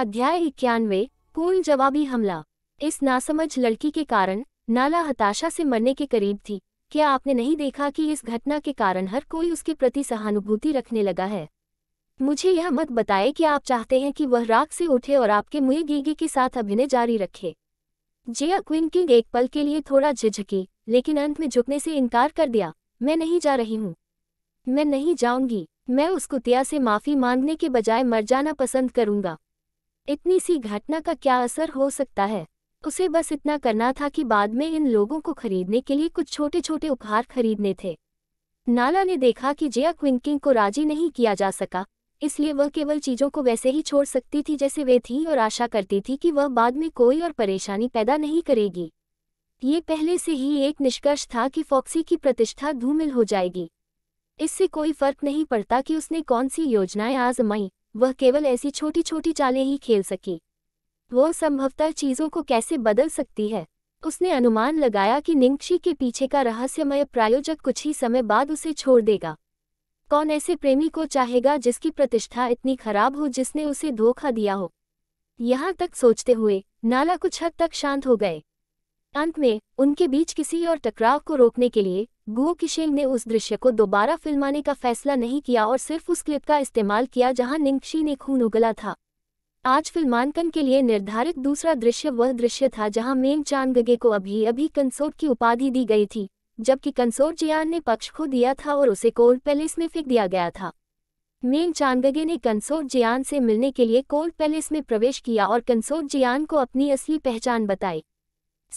अध्याय इक्यानवे कूल जवाबी हमला इस नासमझ लड़की के कारण नाला हताशा से मरने के करीब थी क्या आपने नहीं देखा कि इस घटना के कारण हर कोई उसके प्रति सहानुभूति रखने लगा है मुझे यह मत बताए कि आप चाहते हैं कि वह राग से उठे और आपके मुए गीगी के साथ अभिनय जारी रखे जिया किंग एक पल के लिए थोड़ा झिझकी लेकिन अंत में झुकने से इनकार कर दिया मैं नहीं जा रही हूँ मैं नहीं जाऊंगी मैं उस कुतिया से माफ़ी मांगने के बजाय मर जाना पसंद करूंगा इतनी सी घटना का क्या असर हो सकता है उसे बस इतना करना था कि बाद में इन लोगों को खरीदने के लिए कुछ छोटे छोटे उपहार खरीदने थे नाला ने देखा कि जया क्विंकिंग को राजी नहीं किया जा सका इसलिए वह केवल चीज़ों को वैसे ही छोड़ सकती थी जैसे वे थीं और आशा करती थी कि वह बाद में कोई और परेशानी पैदा नहीं करेगी ये पहले से ही एक निष्कर्ष था कि फॉक्सी की प्रतिष्ठा धूमिल हो जाएगी इससे कोई फर्क नहीं पड़ता कि उसने कौन सी योजनाएं आजमाई वह केवल ऐसी छोटी छोटी चालें ही खेल सकी वह संभवतः चीज़ों को कैसे बदल सकती है उसने अनुमान लगाया कि निंगशी के पीछे का रहस्यमय प्रायोजक कुछ ही समय बाद उसे छोड़ देगा कौन ऐसे प्रेमी को चाहेगा जिसकी प्रतिष्ठा इतनी खराब हो जिसने उसे धोखा दिया हो यहां तक सोचते हुए नाला कुछ हद तक शांत हो गए अंत में उनके बीच किसी और टकराव को रोकने के लिए गो ने उस दृश्य को दोबारा फिल्माने का फैसला नहीं किया और सिर्फ उस क्लिप का इस्तेमाल किया जहां निंगशी ने खून उगला था आज फिल्मांकन के लिए निर्धारित दूसरा दृश्य वह दृश्य था जहां मेम चांदगे को अभी अभी कंसोर्ट की उपाधि दी गई थी जबकि कंसोर्ट जियान ने पक्ष खो दिया था और उसे कोल्ड पैलेस में फेंक दिया गया था मेम चांदगे ने कंसोर्ट जियान से मिलने के लिए कोल्ड पैलेस में प्रवेश किया और कंसोर्ट जियान को अपनी असली पहचान बताई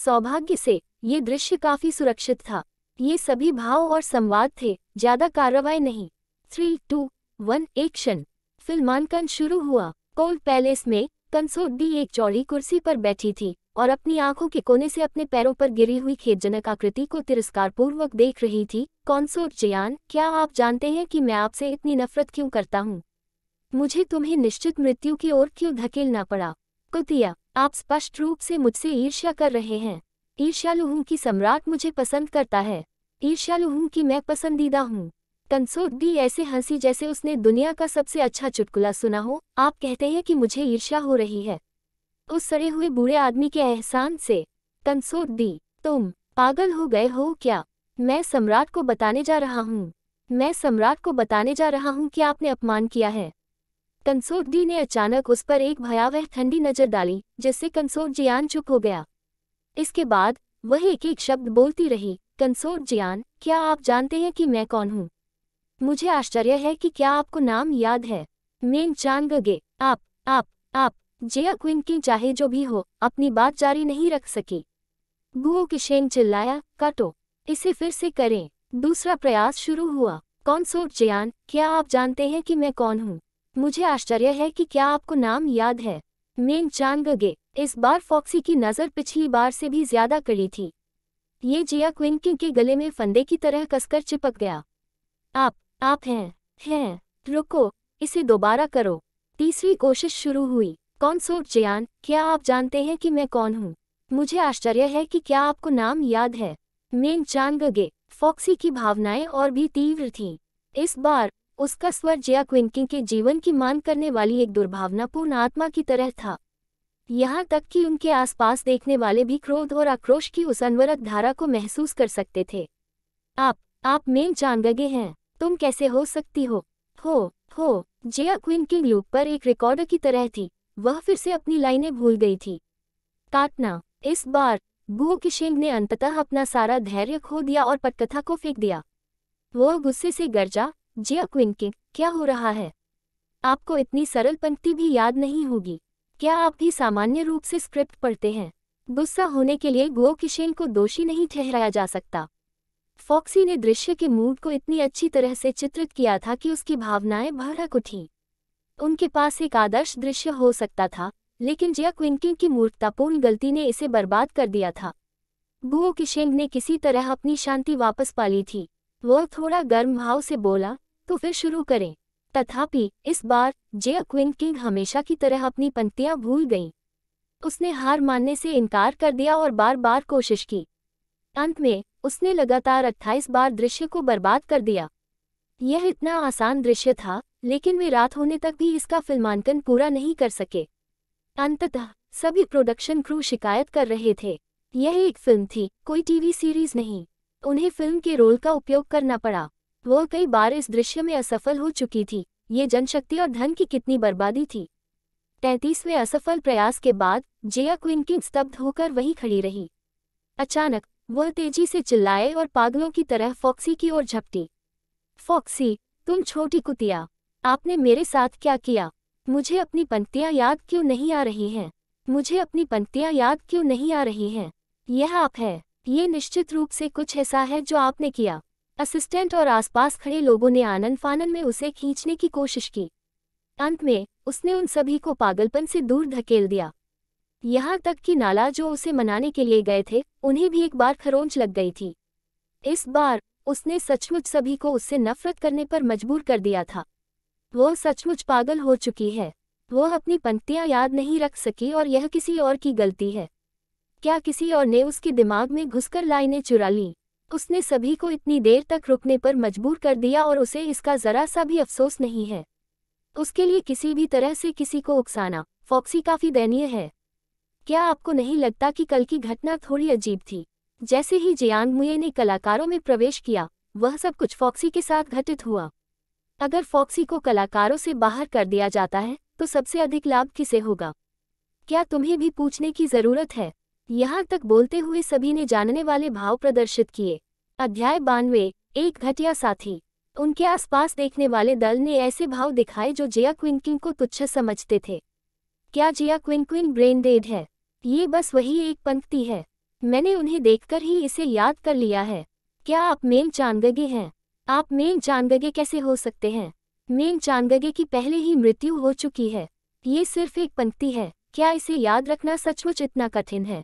सौभाग्य से ये दृश्य काफी सुरक्षित था ये सभी भाव और संवाद थे ज्यादा कार्रवाई नहीं थ्री टू वन एक्शन फिल्मांकन शुरू हुआ कोल्ड पैलेस में कंसोट डी एक चौड़ी कुर्सी पर बैठी थी और अपनी आंखों के कोने से अपने पैरों पर गिरी हुई खेदजनक आकृति को तिरस्कारपूर्वक देख रही थी कॉन्सोर्ट जयान क्या आप जानते हैं कि मैं आपसे इतनी नफरत क्यों करता हूँ मुझे तुम्हें निश्चित मृत्यु की ओर क्यों धकेलना पड़ा कुतिया आप स्पष्ट रूप से मुझसे ईर्ष्या कर रहे हैं ईर्ष्यालु हूँ कि सम्राट मुझे पसंद करता है ईर्ष्यालु हूँ कि मैं पसंदीदा हूँ कंसोट भी ऐसे हंसी जैसे उसने दुनिया का सबसे अच्छा चुटकुला सुना हो आप कहते हैं कि मुझे ईर्ष्या हो रही है उस सड़े हुए बूढ़े आदमी के एहसान से कंसोट दी तुम पागल हो गए हो क्या मैं सम्राट को बताने जा रहा हूँ मैं सम्राट को बताने जा रहा हूँ कि आपने अपमान किया है कंसोट डी ने अचानक उस पर एक भयावह ठंडी नजर डाली जिससे कंसोट जियान चुप हो गया इसके बाद वह एक एक शब्द बोलती रही कंसोर्ट जियान क्या आप जानते हैं कि मैं कौन हूँ मुझे आश्चर्य है कि क्या आपको नाम याद है मेन चांद गे आप आप आप जेया क्विन की चाहे जो भी हो अपनी बात जारी नहीं रख सकी बुओ किशेन चिल्लाया काटो इसे फिर से करें दूसरा प्रयास शुरू हुआ कॉन्सोर्ट जयान क्या आप जानते हैं कि मैं कौन हूँ मुझे आश्चर्य है कि क्या आपको नाम याद है मेन चांद गे इस बार फॉक्सी की नज़र पिछली बार से भी ज्यादा कड़ी थी ये जिया क्विंकिंग के गले में फंदे की तरह कसकर चिपक गया आप आप हैं हैं रुको इसे दोबारा करो तीसरी कोशिश शुरू हुई कौन सोट जियान क्या आप जानते हैं कि मैं कौन हूँ मुझे आश्चर्य है कि क्या आपको नाम याद है मेन चांद गगे फॉक्सी की भावनाएं और भी तीव्र थीं इस बार उसका स्वर जिया क्विंकिंग के जीवन की मान करने वाली एक दुर्भावनापूर्ण आत्मा की तरह था यहाँ तक कि उनके आसपास देखने वाले भी क्रोध और आक्रोश की उस अनवरत धारा को महसूस कर सकते थे आप आप मेम चांगगे हैं तुम कैसे हो सकती हो हो हो जया क्विन के लूप पर एक रिकॉर्डर की तरह थी वह फिर से अपनी लाइनें भूल गई थी काटना इस बार भू किशेंग ने अंततः अपना सारा धैर्य खो दिया और पटकथा को फेंक दिया वह गुस्से से गरजा जिया क्विंकिंग क्या हो रहा है आपको इतनी सरल पंक्ति भी याद नहीं होगी क्या आप भी सामान्य रूप से स्क्रिप्ट पढ़ते हैं गुस्सा होने के लिए गो किशेन को दोषी नहीं ठहराया जा सकता फॉक्सी ने दृश्य के मूड को इतनी अच्छी तरह से चित्रित किया था कि उसकी भावनाएं भड़क उठीं उनके पास एक आदर्श दृश्य हो सकता था लेकिन जिया क्विंकिंग की मूर्खतापूर्ण गलती ने इसे बर्बाद कर दिया था गुओ किशेंग ने किसी तरह अपनी शांति वापस पा ली थी वह थोड़ा गर्म भाव से बोला तो फिर शुरू करें तथापि इस बार जे अक्विन किंग हमेशा की तरह अपनी पंक्तियां भूल गईं उसने हार मानने से इनकार कर दिया और बार बार कोशिश की अंत में उसने लगातार अट्ठाईस बार दृश्य को बर्बाद कर दिया यह इतना आसान दृश्य था लेकिन वे रात होने तक भी इसका फिल्मांकन पूरा नहीं कर सके अंततः सभी प्रोडक्शन क्रू शिकायत कर रहे थे यह एक फिल्म थी कोई टीवी सीरीज नहीं उन्हें फिल्म के रोल का उपयोग करना पड़ा वह कई बार इस दृश्य में असफल हो चुकी थी ये जनशक्ति और धन की कितनी बर्बादी थी तैंतीसवें असफल प्रयास के बाद जेया क्विन की स्तब्ध होकर वहीं खड़ी रही अचानक वह तेजी से चिल्लाए और पागलों की तरह फॉक्सी की ओर झपटी फॉक्सी तुम छोटी कुतिया आपने मेरे साथ क्या किया मुझे अपनी पंक्तियाँ याद क्यों नहीं आ रही हैं मुझे अपनी पंक्तियाँ याद क्यों नहीं आ रही हैं यह आप है ये निश्चित रूप से कुछ ऐसा है जो आपने किया असिस्टेंट और आसपास खड़े लोगों ने आनंद फानन में उसे खींचने की कोशिश की अंत में उसने उन सभी को पागलपन से दूर धकेल दिया यहां तक कि नाला जो उसे मनाने के लिए गए थे उन्हें भी एक बार खरोंच लग गई थी इस बार उसने सचमुच सभी को उससे नफरत करने पर मजबूर कर दिया था वह सचमुच पागल हो चुकी है वह अपनी पंक्तियां याद नहीं रख सकी और यह किसी और की गलती है क्या किसी और ने उसके दिमाग में घुसकर लाइनें चुरा लीं उसने सभी को इतनी देर तक रुकने पर मजबूर कर दिया और उसे इसका जरा सा भी अफसोस नहीं है उसके लिए किसी भी तरह से किसी को उकसाना फॉक्सी काफी दयनीय है क्या आपको नहीं लगता कि कल की घटना थोड़ी अजीब थी जैसे ही जियांग मुए ने कलाकारों में प्रवेश किया वह सब कुछ फॉक्सी के साथ घटित हुआ अगर फॉक्सी को कलाकारों से बाहर कर दिया जाता है तो सबसे अधिक लाभ किसे होगा क्या तुम्हें भी पूछने की जरूरत है यहाँ तक बोलते हुए सभी ने जानने वाले भाव प्रदर्शित किए अध्याय बानवे एक घटिया साथी उनके आसपास देखने वाले दल ने ऐसे भाव दिखाए जो जिया क्विंकिंग को तुच्छ समझते थे क्या जिया क्विंक्विन ब्रेन डेड है ये बस वही एक पंक्ति है मैंने उन्हें देखकर ही इसे याद कर लिया है क्या आप मेन चांदगे हैं आप मेन चांदगे कैसे हो सकते हैं मेन चांदगे की पहले ही मृत्यु हो चुकी है ये सिर्फ एक पंक्ति है क्या इसे याद रखना सचमुच इतना कठिन है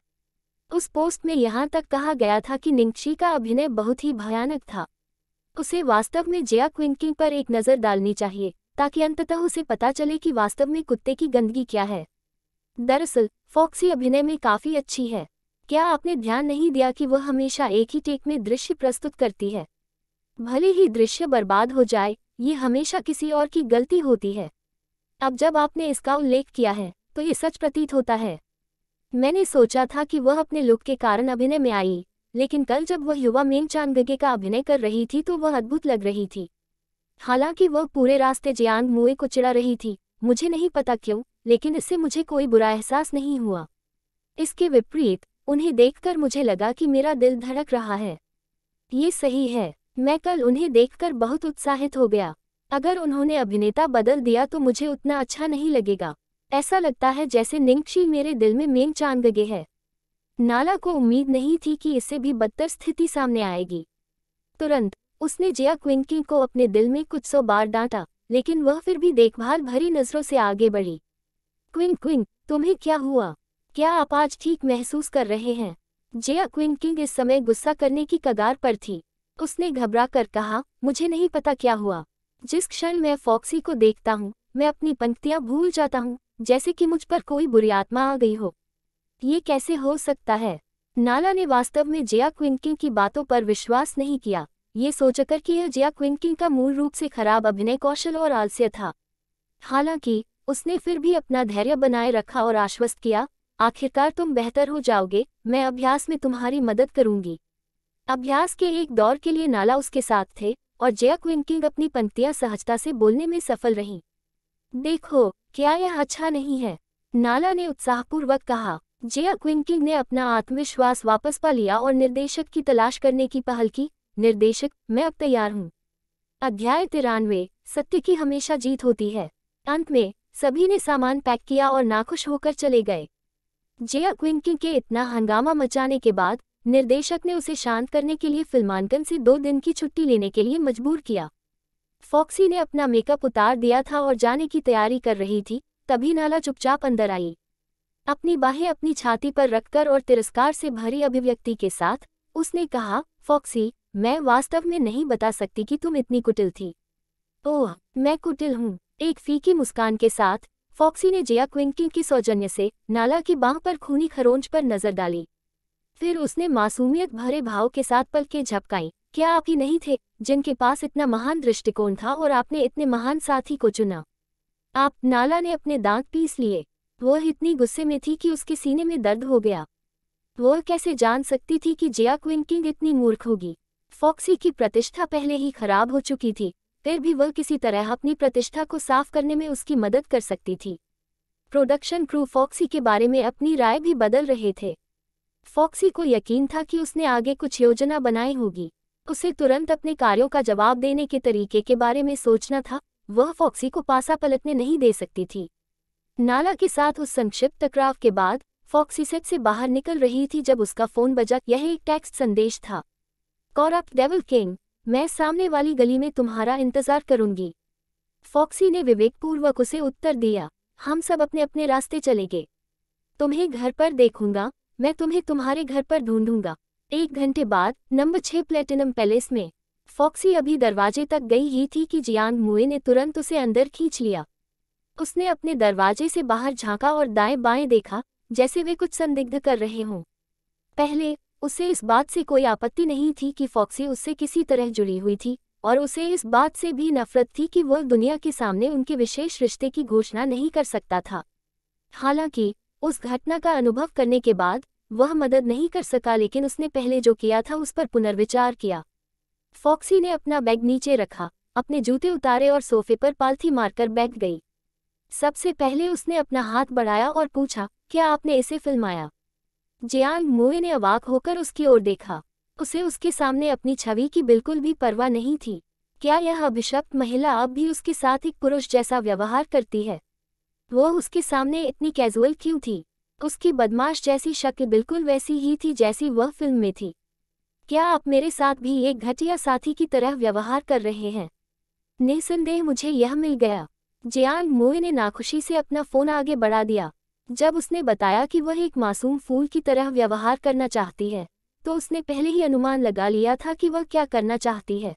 उस पोस्ट में यहां तक कहा गया था कि निंगची का अभिनय बहुत ही भयानक था उसे वास्तव में जया क्विंकिंग पर एक नज़र डालनी चाहिए ताकि अंततः उसे पता चले कि वास्तव में कुत्ते की गंदगी क्या है दरअसल फॉक्सी अभिनय में काफ़ी अच्छी है क्या आपने ध्यान नहीं दिया कि वह हमेशा एक ही टेक में दृश्य प्रस्तुत करती है भले ही दृश्य बर्बाद हो जाए ये हमेशा किसी और की गलती होती है अब जब आपने इसका उल्लेख किया है तो ये सच प्रतीत होता है मैंने सोचा था कि वह अपने लुक के कारण अभिनय में आई लेकिन कल जब वह युवा मेन गगे का अभिनय कर रही थी तो वह अद्भुत लग रही थी हालांकि वह पूरे रास्ते जियांग मुए को चिड़ा रही थी मुझे नहीं पता क्यों लेकिन इससे मुझे कोई बुरा एहसास नहीं हुआ इसके विपरीत उन्हें देखकर मुझे लगा कि मेरा दिल धड़क रहा है ये सही है मैं कल उन्हें देखकर बहुत उत्साहित हो गया अगर उन्होंने अभिनेता बदल दिया तो मुझे उतना अच्छा नहीं लगेगा ऐसा लगता है जैसे निंगची मेरे दिल में मेन चांद गए है नाला को उम्मीद नहीं थी कि इससे भी बदतर स्थिति सामने आएगी तुरंत उसने जिया क्विंकी को अपने दिल में कुछ सौ बार डांटा लेकिन वह फिर भी देखभाल भरी नजरों से आगे बढ़ी क्विंग क्विंग तुम्हें क्या हुआ क्या आप आज ठीक महसूस कर रहे हैं जिया क्विंग किंग इस समय गुस्सा करने की कगार पर थी उसने घबरा कर कहा मुझे नहीं पता क्या हुआ जिस क्षण मैं फॉक्सी को देखता हूँ मैं अपनी पंक्तियाँ भूल जाता हूँ जैसे कि मुझ पर कोई बुरी आत्मा आ गई हो ये कैसे हो सकता है नाला ने वास्तव में जया क्विंकिंग की बातों पर विश्वास नहीं किया ये सोचकर कि यह जया क्विंकिंग का मूल रूप से खराब अभिनय कौशल और आलस्य था हालांकि उसने फिर भी अपना धैर्य बनाए रखा और आश्वस्त किया आखिरकार तुम बेहतर हो जाओगे मैं अभ्यास में तुम्हारी मदद करूंगी अभ्यास के एक दौर के लिए नाला उसके साथ थे और जया क्विंकिंग अपनी पंक्तियां सहजता से बोलने में सफल रहीं देखो क्या यह अच्छा नहीं है नाला ने उत्साहपूर्वक कहा जया क्विंकिंग ने अपना आत्मविश्वास वापस पा लिया और निर्देशक की तलाश करने की पहल की निर्देशक मैं अब तैयार हूँ अध्याय तिरानवे सत्य की हमेशा जीत होती है अंत में सभी ने सामान पैक किया और नाखुश होकर चले गए जया क्विंकिंग के इतना हंगामा मचाने के बाद निर्देशक ने उसे शांत करने के लिए फिल्मांकन से दो दिन की छुट्टी लेने के लिए मजबूर किया फॉक्सी ने अपना मेकअप उतार दिया था और जाने की तैयारी कर रही थी तभी नाला चुपचाप अंदर आई अपनी बाहें अपनी छाती पर रखकर और तिरस्कार से भरी अभिव्यक्ति के साथ उसने कहा फॉक्सी मैं वास्तव में नहीं बता सकती कि तुम इतनी कुटिल थी ओह मैं कुटिल हूँ एक फीकी मुस्कान के साथ फॉक्सी ने जिया क्विंकिंग की सौजन्य से नाला की बांह पर खूनी खरोंच पर नजर डाली फिर उसने मासूमियत भरे भाव के साथ पलकें झपकाई क्या आप ही नहीं थे जिनके पास इतना महान दृष्टिकोण था और आपने इतने महान साथी को चुना आप नाला ने अपने दांत पीस लिए वह इतनी गुस्से में थी कि उसके सीने में दर्द हो गया वह कैसे जान सकती थी कि जिया क्विंकिंग इतनी मूर्ख होगी फॉक्सी की प्रतिष्ठा पहले ही खराब हो चुकी थी फिर भी वह किसी तरह अपनी प्रतिष्ठा को साफ करने में उसकी मदद कर सकती थी प्रोडक्शन क्रू फॉक्सी के बारे में अपनी राय भी बदल रहे थे फॉक्सी को यकीन था कि उसने आगे कुछ योजना बनाई होगी उसे तुरंत अपने कार्यों का जवाब देने के तरीके के बारे में सोचना था वह फॉक्सी को पासा पलटने नहीं दे सकती थी नाला के साथ उस संक्षिप्त टकराव के बाद फॉक्सी सेट से बाहर निकल रही थी जब उसका फोन बजा यह एक टेक्स्ट संदेश था कौरअप डेविल किंग मैं सामने वाली गली में तुम्हारा इंतजार करूंगी फॉक्सी ने विवेकपूर्वक उसे उत्तर दिया हम सब अपने अपने रास्ते चले गए तुम्हें घर पर देखूंगा मैं तुम्हें तुम्हारे घर पर ढूंढूंगा एक घंटे बाद नंबर छह प्लेटिनम पैलेस में फॉक्सी अभी दरवाजे तक गई ही थी कि जियान मुए ने तुरंत उसे अंदर खींच लिया उसने अपने दरवाजे से बाहर झांका और दाएं बाएं देखा जैसे वे कुछ संदिग्ध कर रहे हों पहले उसे इस बात से कोई आपत्ति नहीं थी कि फॉक्सी उससे किसी तरह जुड़ी हुई थी और उसे इस बात से भी नफरत थी कि वह दुनिया के सामने उनके विशेष रिश्ते की घोषणा नहीं कर सकता था हालांकि उस घटना का अनुभव करने के बाद वह मदद नहीं कर सका लेकिन उसने पहले जो किया था उस पर पुनर्विचार किया फॉक्सी ने अपना बैग नीचे रखा अपने जूते उतारे और सोफे पर पालथी मारकर बैठ गई सबसे पहले उसने अपना हाथ बढ़ाया और पूछा क्या आपने इसे फिल्माया जियांग मोए ने अवाक होकर उसकी ओर देखा उसे उसके सामने अपनी छवि की बिल्कुल भी परवाह नहीं थी क्या यह अभिशप्त महिला अब भी उसके साथ एक पुरुष जैसा व्यवहार करती है वह उसके सामने इतनी कैजुअल क्यों थी उसकी बदमाश जैसी शक्ल बिल्कुल वैसी ही थी जैसी वह फिल्म में थी क्या आप मेरे साथ भी एक घटिया साथी की तरह व्यवहार कर रहे हैं निसंदेह मुझे यह मिल गया जियांग मोए ने नाखुशी से अपना फोन आगे बढ़ा दिया जब उसने बताया कि वह एक मासूम फूल की तरह व्यवहार करना चाहती है तो उसने पहले ही अनुमान लगा लिया था कि वह क्या करना चाहती है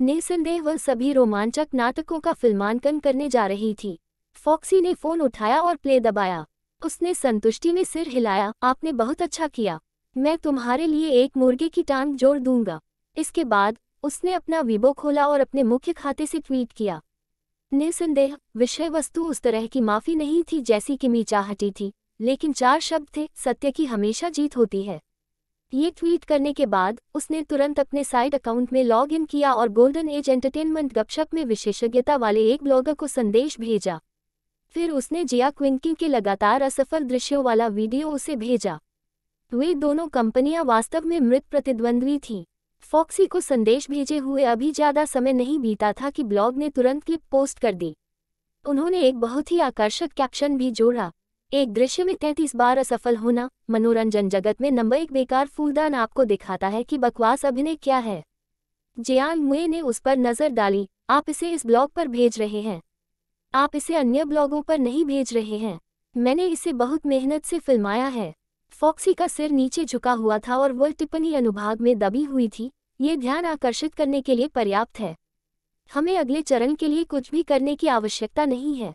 निसंदेह वह सभी रोमांचक नाटकों का फिल्मांकन करने जा रही थी फॉक्सी ने फोन उठाया और प्ले दबाया उसने संतुष्टि में सिर हिलाया आपने बहुत अच्छा किया मैं तुम्हारे लिए एक मुर्गे की टांग जोड़ दूंगा इसके बाद उसने अपना वीबो खोला और अपने मुख्य खाते से ट्वीट किया निसंदेह विषय वस्तु उस तरह की माफी नहीं थी जैसी कि मी चाहती थी लेकिन चार शब्द थे सत्य की हमेशा जीत होती है ये ट्वीट करने के बाद उसने तुरंत अपने साइड अकाउंट में लॉग इन किया और गोल्डन एज एंटरटेनमेंट गपशप में विशेषज्ञता वाले एक ब्लॉगर को संदेश भेजा फिर उसने जिया क्विंकी के लगातार असफल दृश्यों वाला वीडियो उसे भेजा वे दोनों कंपनियां वास्तव में मृत प्रतिद्वंद्वी थीं फॉक्सी को संदेश भेजे हुए अभी ज़्यादा समय नहीं बीता था कि ब्लॉग ने तुरंत क्लिप पोस्ट कर दी उन्होंने एक बहुत ही आकर्षक कैप्शन भी जोड़ा एक दृश्य में तैंतीस बार असफल होना मनोरंजन जगत में नंबर एक बेकार फूलदान आपको दिखाता है कि बकवास अभिनय क्या है जियान मुए ने उस पर नज़र डाली आप इसे इस ब्लॉग पर भेज रहे हैं आप इसे अन्य ब्लॉगों पर नहीं भेज रहे हैं मैंने इसे बहुत मेहनत से फिल्माया है फॉक्सी का सिर नीचे झुका हुआ था और वह टिप्पणी अनुभाग में दबी हुई थी ये ध्यान आकर्षित करने के लिए पर्याप्त है हमें अगले चरण के लिए कुछ भी करने की आवश्यकता नहीं है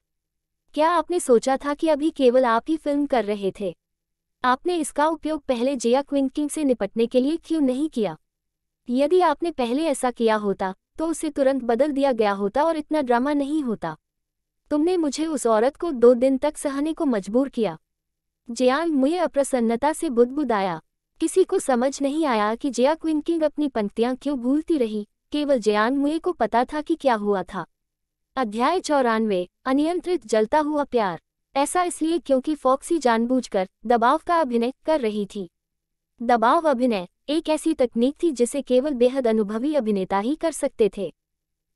क्या आपने सोचा था कि अभी केवल आप ही फिल्म कर रहे थे आपने इसका उपयोग पहले जिया क्विंकिंग से निपटने के लिए क्यों नहीं किया यदि आपने पहले ऐसा किया होता तो उसे तुरंत बदल दिया गया होता और इतना ड्रामा नहीं होता तुमने मुझे उस औरत को दो दिन तक सहने को मजबूर किया जयांग मुए अप्रसन्नता से बुदबुदाया किसी को समझ नहीं आया कि जया क्विंकिंग अपनी पंक्तियां क्यों भूलती रही केवल जयांग मुए को पता था कि क्या हुआ था अध्याय चौरानवे अनियंत्रित जलता हुआ प्यार ऐसा इसलिए क्योंकि फॉक्सी जानबूझकर दबाव का अभिनय कर रही थी दबाव अभिनय एक ऐसी तकनीक थी जिसे केवल बेहद अनुभवी अभिनेता ही कर सकते थे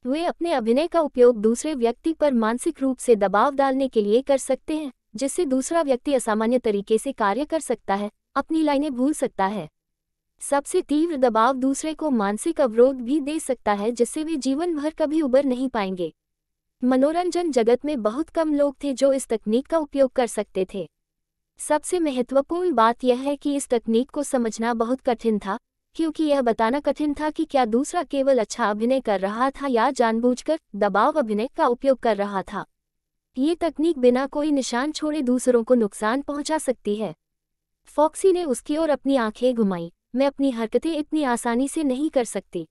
वे अपने अभिनय का उपयोग दूसरे व्यक्ति पर मानसिक रूप से दबाव डालने के लिए कर सकते हैं जिससे दूसरा व्यक्ति असामान्य तरीके से कार्य कर सकता है अपनी लाइनें भूल सकता है सबसे तीव्र दबाव दूसरे को मानसिक अवरोध भी दे सकता है जिससे वे जीवन भर कभी उबर नहीं पाएंगे मनोरंजन जगत में बहुत कम लोग थे जो इस तकनीक का उपयोग कर सकते थे सबसे महत्वपूर्ण बात यह है कि इस तकनीक को समझना बहुत कठिन था क्योंकि यह बताना कठिन था कि क्या दूसरा केवल अच्छा अभिनय कर रहा था या जानबूझकर दबाव अभिनय का उपयोग कर रहा था ये तकनीक बिना कोई निशान छोड़े दूसरों को नुकसान पहुंचा सकती है फॉक्सी ने उसकी ओर अपनी आंखें घुमाई मैं अपनी हरकतें इतनी आसानी से नहीं कर सकती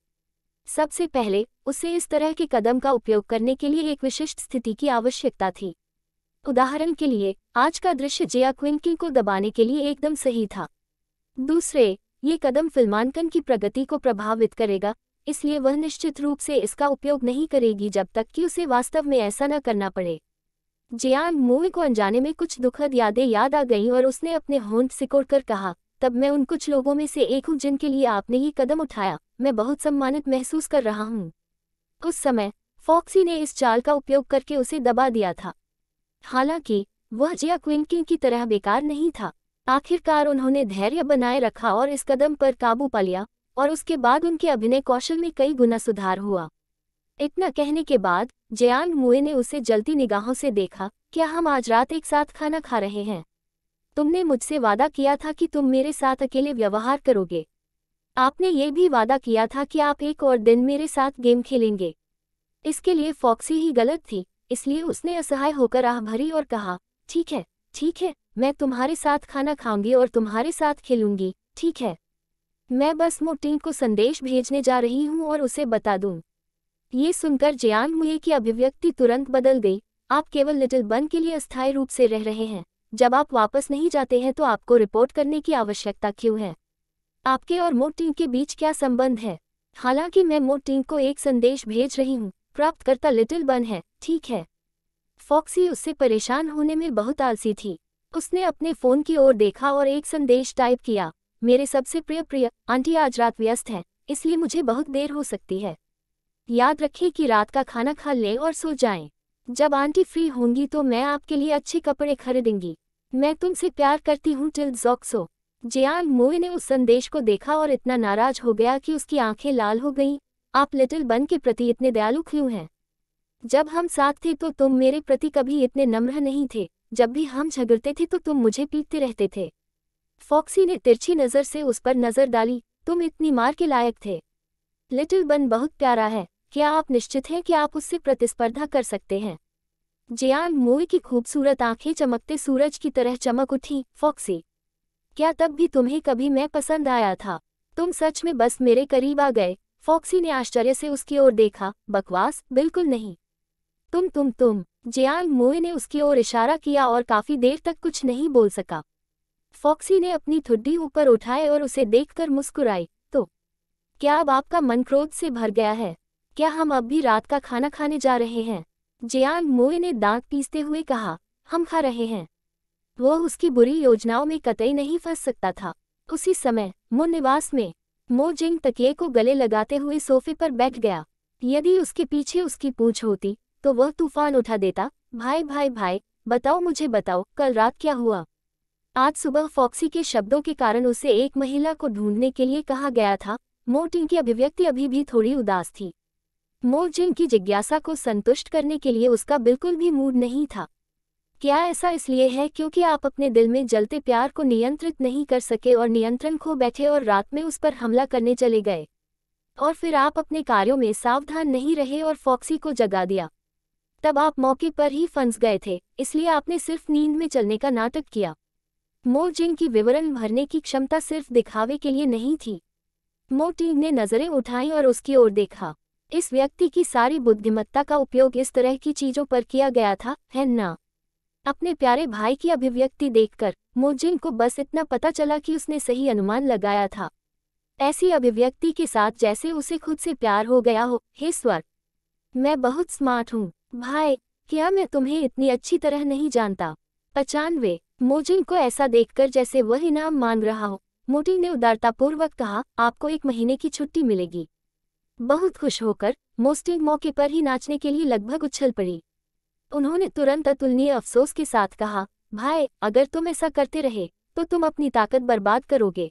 सबसे पहले उसे इस तरह के कदम का उपयोग करने के लिए एक विशिष्ट स्थिति की आवश्यकता थी उदाहरण के लिए आज का दृश्य जिया क्विंकिंग को दबाने के लिए एकदम सही था दूसरे ये कदम फिल्मांकन की प्रगति को प्रभावित करेगा इसलिए वह निश्चित रूप से इसका उपयोग नहीं करेगी जब तक कि उसे वास्तव में ऐसा न करना पड़े जियान मूवी को अनजाने में कुछ दुखद यादें याद आ गईं और उसने अपने होंठ सिकोड़ कर कहा तब मैं उन कुछ लोगों में से एक हूँ जिनके लिए आपने ये कदम उठाया मैं बहुत सम्मानित महसूस कर रहा हूँ उस समय फॉक्सी ने इस चाल का उपयोग करके उसे दबा दिया था हालांकि वह जिया क्विंकिंग की तरह बेकार नहीं था आखिरकार उन्होंने धैर्य बनाए रखा और इस कदम पर काबू पा लिया और उसके बाद उनके अभिनय कौशल में कई गुना सुधार हुआ इतना कहने के बाद जयांग मुए ने उसे जलती निगाहों से देखा क्या हम आज रात एक साथ खाना खा रहे हैं तुमने मुझसे वादा किया था कि तुम मेरे साथ अकेले व्यवहार करोगे आपने ये भी वादा किया था कि आप एक और दिन मेरे साथ गेम खेलेंगे इसके लिए फॉक्सी ही गलत थी इसलिए उसने असहाय होकर आह भरी और कहा ठीक है ठीक है मैं तुम्हारे साथ खाना खाऊंगी और तुम्हारे साथ खेलूंगी ठीक है मैं बस मोटिंग को संदेश भेजने जा रही हूँ और उसे बता दूँ ये सुनकर जयान हुए की अभिव्यक्ति तुरंत बदल गई आप केवल लिटिल बन के लिए अस्थायी रूप से रह रहे हैं जब आप वापस नहीं जाते हैं तो आपको रिपोर्ट करने की आवश्यकता क्यों है आपके और मोटिंग के बीच क्या संबंध है हालांकि मैं मोटिंग को एक संदेश भेज रही हूँ प्राप्तकर्ता लिटिल बन है ठीक है फॉक्सी उससे परेशान होने में बहुत आलसी थी उसने अपने फोन की ओर देखा और एक संदेश टाइप किया मेरे सबसे प्रिय प्रिय आंटी आज रात व्यस्त हैं इसलिए मुझे बहुत देर हो सकती है याद रखें कि रात का खाना खा लें और सो जाएं। जब आंटी फ्री होंगी तो मैं आपके लिए अच्छे कपड़े खरीदेंगी मैं तुमसे प्यार करती हूँ टिल जॉक्सो जियान मोए ने उस संदेश को देखा और इतना नाराज हो गया कि उसकी आंखें लाल हो गईं आप लिटिल बन के प्रति इतने दयालु क्यों हैं जब हम साथ थे तो तुम मेरे प्रति कभी इतने नम्र नहीं थे जब भी हम झगड़ते थे तो तुम मुझे पीटते रहते थे फॉक्सी ने तिरछी नज़र से उस पर नज़र डाली तुम इतनी मार के लायक थे लिटिल बन बहुत प्यारा है क्या आप निश्चित हैं कि आप उससे प्रतिस्पर्धा कर सकते हैं जियान मोई की खूबसूरत आंखें चमकते सूरज की तरह चमक उठी फॉक्सी क्या तब भी तुम्हें कभी मैं पसंद आया था तुम सच में बस मेरे करीब आ गए फॉक्सी ने आश्चर्य से उसकी ओर देखा बकवास बिल्कुल नहीं तुम तुम तुम जयांग मोए ने उसकी ओर इशारा किया और काफी देर तक कुछ नहीं बोल सका फॉक्सी ने अपनी थुड्डी ऊपर उठाए और उसे देखकर मुस्कुराई तो क्या अब आपका मन क्रोध से भर गया है क्या हम अब भी रात का खाना खाने जा रहे हैं जयांग मोए ने दांत पीसते हुए कहा हम खा रहे हैं वह उसकी बुरी योजनाओं में कतई नहीं फंस सकता था उसी समय मो निवास में मो जिंग तकिए को गले लगाते हुए सोफे पर बैठ गया यदि उसके पीछे उसकी पूछ होती तो वह तूफान उठा देता भाई भाई भाई बताओ मुझे बताओ कल रात क्या हुआ आज सुबह फॉक्सी के शब्दों के कारण उसे एक महिला को ढूंढने के लिए कहा गया था मोटिन की अभिव्यक्ति अभी भी थोड़ी उदास थी मोरजिन की जिज्ञासा को संतुष्ट करने के लिए उसका बिल्कुल भी मूड नहीं था क्या ऐसा इसलिए है क्योंकि आप अपने दिल में जलते प्यार को नियंत्रित नहीं कर सके और नियंत्रण खो बैठे और रात में उस पर हमला करने चले गए और फिर आप अपने कार्यों में सावधान नहीं रहे और फॉक्सी को जगा दिया तब आप मौके पर ही फंस गए थे इसलिए आपने सिर्फ नींद में चलने का नाटक किया मोरजिंग की विवरण भरने की क्षमता सिर्फ दिखावे के लिए नहीं थी मोटिंग ने नज़रें उठाई और उसकी ओर देखा इस व्यक्ति की सारी बुद्धिमत्ता का उपयोग इस तरह की चीज़ों पर किया गया था है ना अपने प्यारे भाई की अभिव्यक्ति देखकर मोरजिंग को बस इतना पता चला कि उसने सही अनुमान लगाया था ऐसी अभिव्यक्ति के साथ जैसे उसे खुद से प्यार हो गया हो हे स्वर मैं बहुत स्मार्ट हूँ भाई क्या मैं तुम्हें इतनी अच्छी तरह नहीं जानता पचानवे मोजिन को ऐसा देखकर जैसे वह इनाम मान रहा हो मोटी ने उदारतापूर्वक कहा आपको एक महीने की छुट्टी मिलेगी बहुत खुश होकर मोस्टिंग मौके पर ही नाचने के लिए लगभग उछल पड़ी उन्होंने तुरंत अतुलनीय अफसोस के साथ कहा भाई अगर तुम ऐसा करते रहे तो तुम अपनी ताकत बर्बाद करोगे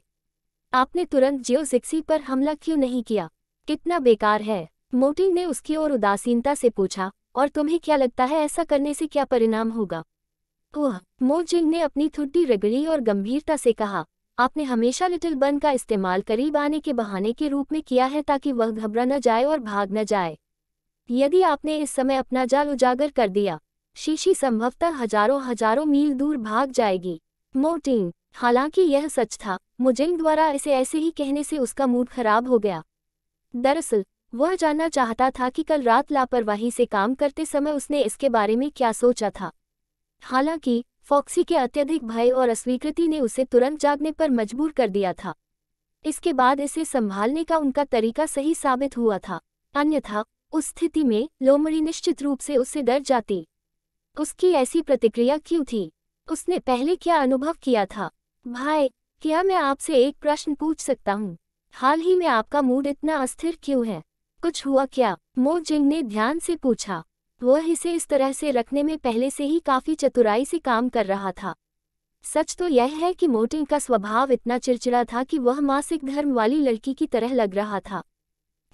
आपने तुरंत जियो सिक्सी पर हमला क्यों नहीं किया कितना बेकार है मोटिंग ने उसकी ओर उदासीनता से पूछा और तुम्हें क्या लगता है ऐसा करने से क्या परिणाम होगा ओह मोजिंग ने अपनी थुड्डी रगड़ी और गंभीरता से कहा आपने हमेशा लिटिल बन का इस्तेमाल करीब आने के बहाने के रूप में किया है ताकि वह घबरा न जाए और भाग न जाए यदि आपने इस समय अपना जाल उजागर कर दिया शीशी संभवतः हजारों हजारों मील दूर भाग जाएगी मोटिंग हालांकि यह सच था मुजिंग द्वारा इसे ऐसे ही कहने से उसका मूड खराब हो गया दरअसल वह जानना चाहता था कि कल रात लापरवाही से काम करते समय उसने इसके बारे में क्या सोचा था हालांकि फॉक्सी के अत्यधिक भय और अस्वीकृति ने उसे तुरंत जागने पर मजबूर कर दिया था इसके बाद इसे संभालने का उनका तरीका सही साबित हुआ था अन्यथा उस स्थिति में लोमड़ी निश्चित रूप से उससे डर जाती उसकी ऐसी प्रतिक्रिया क्यों थी उसने पहले क्या अनुभव किया था भाई क्या मैं आपसे एक प्रश्न पूछ सकता हूँ हाल ही में आपका मूड इतना अस्थिर क्यों है कुछ हुआ क्या मो जिंग ने ध्यान से पूछा वह इसे इस तरह से रखने में पहले से ही काफी चतुराई से काम कर रहा था सच तो यह है कि मोटिंग का स्वभाव इतना चिड़चिड़ा था कि वह मासिक धर्म वाली लड़की की तरह लग रहा था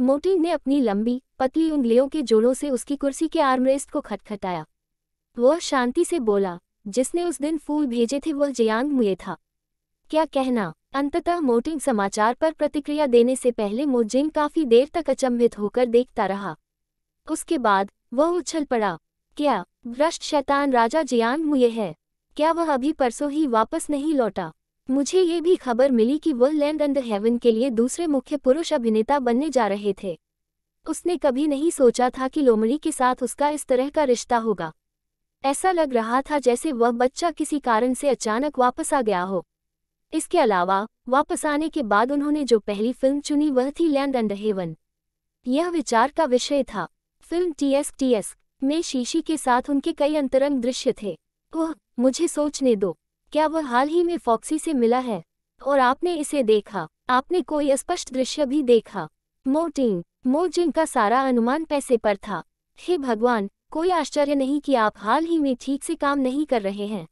मोटिंग ने अपनी लंबी पतली उंगलियों के जोड़ों से उसकी कुर्सी के आर्मरेस्ट को खटखटाया वह शांति से बोला जिसने उस दिन फूल भेजे थे वह जयांग मुए था क्या कहना अंततः मोटिंग समाचार पर प्रतिक्रिया देने से पहले मोजिंग काफी देर तक अचंभित होकर देखता रहा उसके बाद वह उछल पड़ा क्या भ्रष्ट शैतान राजा जियान मुये है क्या वह अभी परसों ही वापस नहीं लौटा मुझे ये भी खबर मिली कि वह लैंड एंड हेवन के लिए दूसरे मुख्य पुरुष अभिनेता बनने जा रहे थे उसने कभी नहीं सोचा था कि लोमड़ी के साथ उसका इस तरह का रिश्ता होगा ऐसा लग रहा था जैसे वह बच्चा किसी कारण से अचानक वापस आ गया हो इसके अलावा वापस आने के बाद उन्होंने जो पहली फिल्म चुनी वह थी लैंड एंड हेवन यह विचार का विषय था फिल्म टीएस टीएस में शीशी के साथ उनके कई अंतरंग दृश्य थे वह मुझे सोचने दो क्या वह हाल ही में फॉक्सी से मिला है और आपने इसे देखा आपने कोई स्पष्ट दृश्य भी देखा मोटिंग मोजिंग का सारा अनुमान पैसे पर था हे भगवान कोई आश्चर्य नहीं कि आप हाल ही में ठीक से काम नहीं कर रहे हैं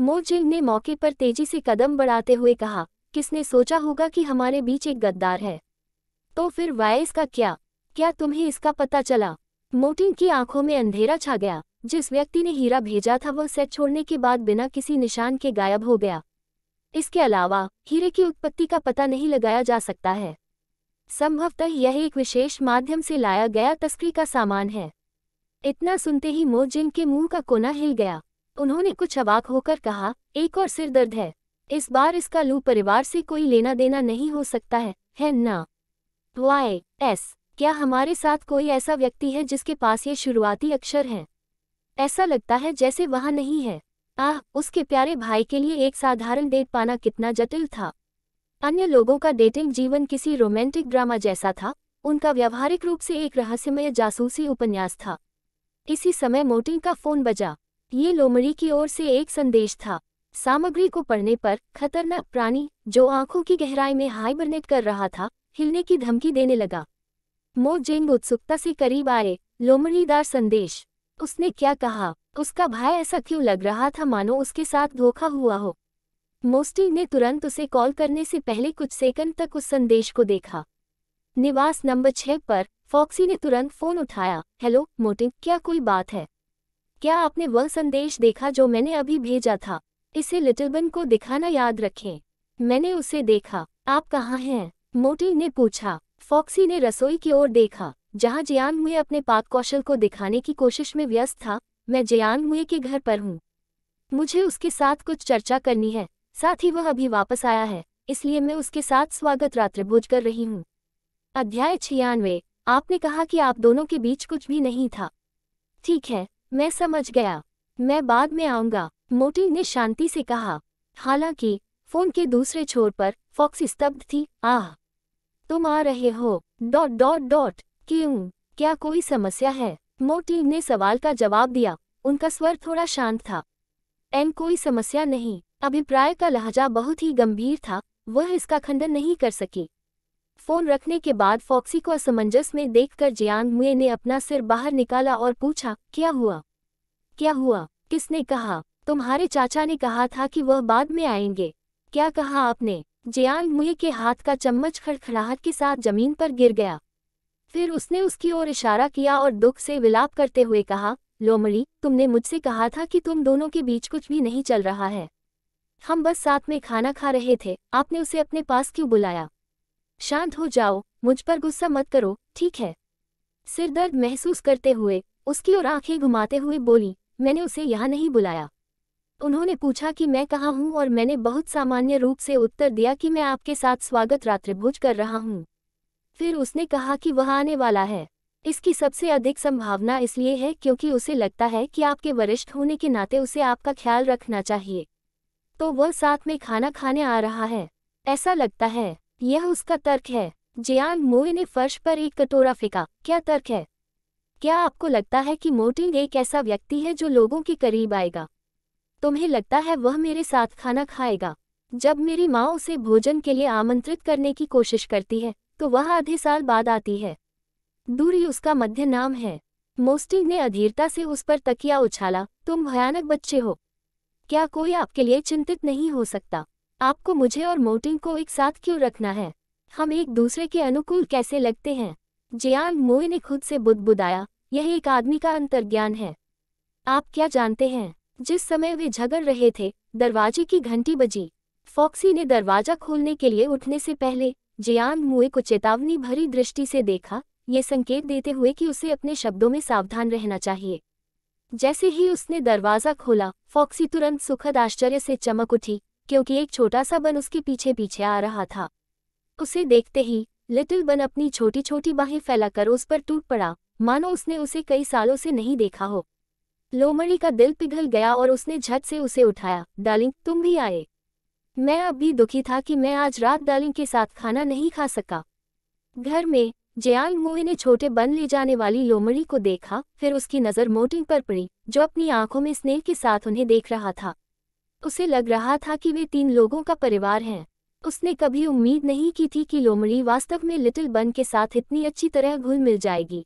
मोजिल ने मौके पर तेजी से कदम बढ़ाते हुए कहा किसने सोचा होगा कि हमारे बीच एक गद्दार है तो फिर वायस का क्या क्या तुम्हें इसका पता चला मोटिन की आंखों में अंधेरा छा गया जिस व्यक्ति ने हीरा भेजा था वह सेट छोड़ने के बाद बिना किसी निशान के गायब हो गया इसके अलावा हीरे की उत्पत्ति का पता नहीं लगाया जा सकता है संभवतः यह एक विशेष माध्यम से लाया गया तस्करी का सामान है इतना सुनते ही मोजिन के मुंह का कोना हिल गया उन्होंने कुछ अबाक होकर कहा एक और सिर दर्द है इस बार इसका लू परिवार से कोई लेना देना नहीं हो सकता है है ना वाय एस क्या हमारे साथ कोई ऐसा व्यक्ति है जिसके पास ये शुरुआती अक्षर हैं ऐसा लगता है जैसे वहाँ नहीं है आह उसके प्यारे भाई के लिए एक साधारण डेट पाना कितना जटिल था अन्य लोगों का डेटिंग जीवन किसी रोमांटिक ड्रामा जैसा था उनका व्यवहारिक रूप से एक रहस्यमय जासूसी उपन्यास था इसी समय मोटिंग का फोन बजा ये लोमड़ी की ओर से एक संदेश था सामग्री को पढ़ने पर खतरनाक प्राणी जो आंखों की गहराई में हाइबरनेट कर रहा था हिलने की धमकी देने लगा मो जेंग उत्सुकता से करीब आए लोमड़ीदार संदेश उसने क्या कहा उसका भाई ऐसा क्यों लग रहा था मानो उसके साथ धोखा हुआ हो मोस्टिंग ने तुरंत उसे कॉल करने से पहले कुछ सेकंड तक उस संदेश को देखा निवास नंबर छः पर फॉक्सी ने तुरंत फोन उठाया हेलो मोटिंग क्या कोई बात है क्या आपने वह संदेश देखा जो मैंने अभी भेजा था इसे लिटिलबन को दिखाना याद रखें मैंने उसे देखा आप कहाँ हैं मोटी ने पूछा फॉक्सी ने रसोई की ओर देखा जहाँ जयान हुए अपने पाक कौशल को दिखाने की कोशिश में व्यस्त था मैं जयान हुए के घर पर हूँ मुझे उसके साथ कुछ चर्चा करनी है साथ ही वह अभी वापस आया है इसलिए मैं उसके साथ स्वागत रात्रिभोज कर रही हूँ अध्याय छियानवे आपने कहा कि आप दोनों के बीच कुछ भी नहीं था ठीक है मैं समझ गया मैं बाद में आऊंगा मोटी ने शांति से कहा हालांकि फोन के दूसरे छोर पर फॉक्स स्तब्ध थी आह तुम आ रहे हो डॉट डॉट डॉट क्यों क्या कोई समस्या है मोटी ने सवाल का जवाब दिया उनका स्वर थोड़ा शांत था एम कोई समस्या नहीं अभिप्राय का लहजा बहुत ही गंभीर था वह इसका खंडन नहीं कर सकी फोन रखने के बाद फॉक्सी को असमंजस में देखकर जियांग मुए ने अपना सिर बाहर निकाला और पूछा क्या हुआ क्या हुआ किसने कहा तुम्हारे चाचा ने कहा था कि वह बाद में आएंगे क्या कहा आपने जियांग मुए के हाथ का चम्मच खड़खड़ाहट के साथ जमीन पर गिर गया फिर उसने उसकी ओर इशारा किया और दुख से विलाप करते हुए कहा लोमड़ी तुमने मुझसे कहा था कि तुम दोनों के बीच कुछ भी नहीं चल रहा है हम बस साथ में खाना खा रहे थे आपने उसे अपने पास क्यों बुलाया शांत हो जाओ मुझ पर गुस्सा मत करो ठीक है सिर दर्द महसूस करते हुए उसकी ओर आंखें घुमाते हुए बोली मैंने उसे यहाँ नहीं बुलाया उन्होंने पूछा कि मैं कहाँ हूँ और मैंने बहुत सामान्य रूप से उत्तर दिया कि मैं आपके साथ स्वागत रात्रिभोज कर रहा हूँ फिर उसने कहा कि वह आने वाला है इसकी सबसे अधिक संभावना इसलिए है क्योंकि उसे लगता है कि आपके वरिष्ठ होने के नाते उसे आपका ख्याल रखना चाहिए तो वह साथ में खाना खाने आ रहा है ऐसा लगता है यह उसका तर्क है जियांग मोई ने फर्श पर एक कटोरा फेंका क्या तर्क है क्या आपको लगता है कि मोटिंग एक ऐसा व्यक्ति है जो लोगों के करीब आएगा तुम्हें लगता है वह मेरे साथ खाना खाएगा जब मेरी माँ उसे भोजन के लिए आमंत्रित करने की कोशिश करती है तो वह आधे साल बाद आती है दूरी उसका मध्य नाम है मोस्टिंग ने अधीरता से उस पर तकिया उछाला तुम भयानक बच्चे हो क्या कोई आपके लिए चिंतित नहीं हो सकता आपको मुझे और मोटिंग को एक साथ क्यों रखना है हम एक दूसरे के अनुकूल कैसे लगते हैं जियांग मोई ने खुद से बुदबुदाया यह एक आदमी का अंतर्ज्ञान है आप क्या जानते हैं जिस समय वे झगड़ रहे थे दरवाजे की घंटी बजी फॉक्सी ने दरवाजा खोलने के लिए उठने से पहले जियांग मुए को चेतावनी भरी दृष्टि से देखा ये संकेत देते हुए कि उसे अपने शब्दों में सावधान रहना चाहिए जैसे ही उसने दरवाजा खोला फॉक्सी तुरंत सुखद आश्चर्य से चमक उठी क्योंकि एक छोटा सा बन उसके पीछे पीछे आ रहा था उसे देखते ही लिटिल बन अपनी छोटी छोटी बाहें फैलाकर उस पर टूट पड़ा मानो उसने उसे कई सालों से नहीं देखा हो लोमड़ी का दिल पिघल गया और उसने झट से उसे उठाया डार्लिंग तुम भी आए मैं अब भी दुखी था कि मैं आज रात डार्लिंग के साथ खाना नहीं खा सका घर में जयाल मुए ने छोटे बन ले जाने वाली लोमड़ी को देखा फिर उसकी नज़र मोटिंग पर पड़ी जो अपनी आंखों में स्नेह के साथ उन्हें देख रहा था उसे लग रहा था कि वे तीन लोगों का परिवार हैं उसने कभी उम्मीद नहीं की थी कि लोमड़ी वास्तव में लिटिल बन के साथ इतनी अच्छी तरह घुल मिल जाएगी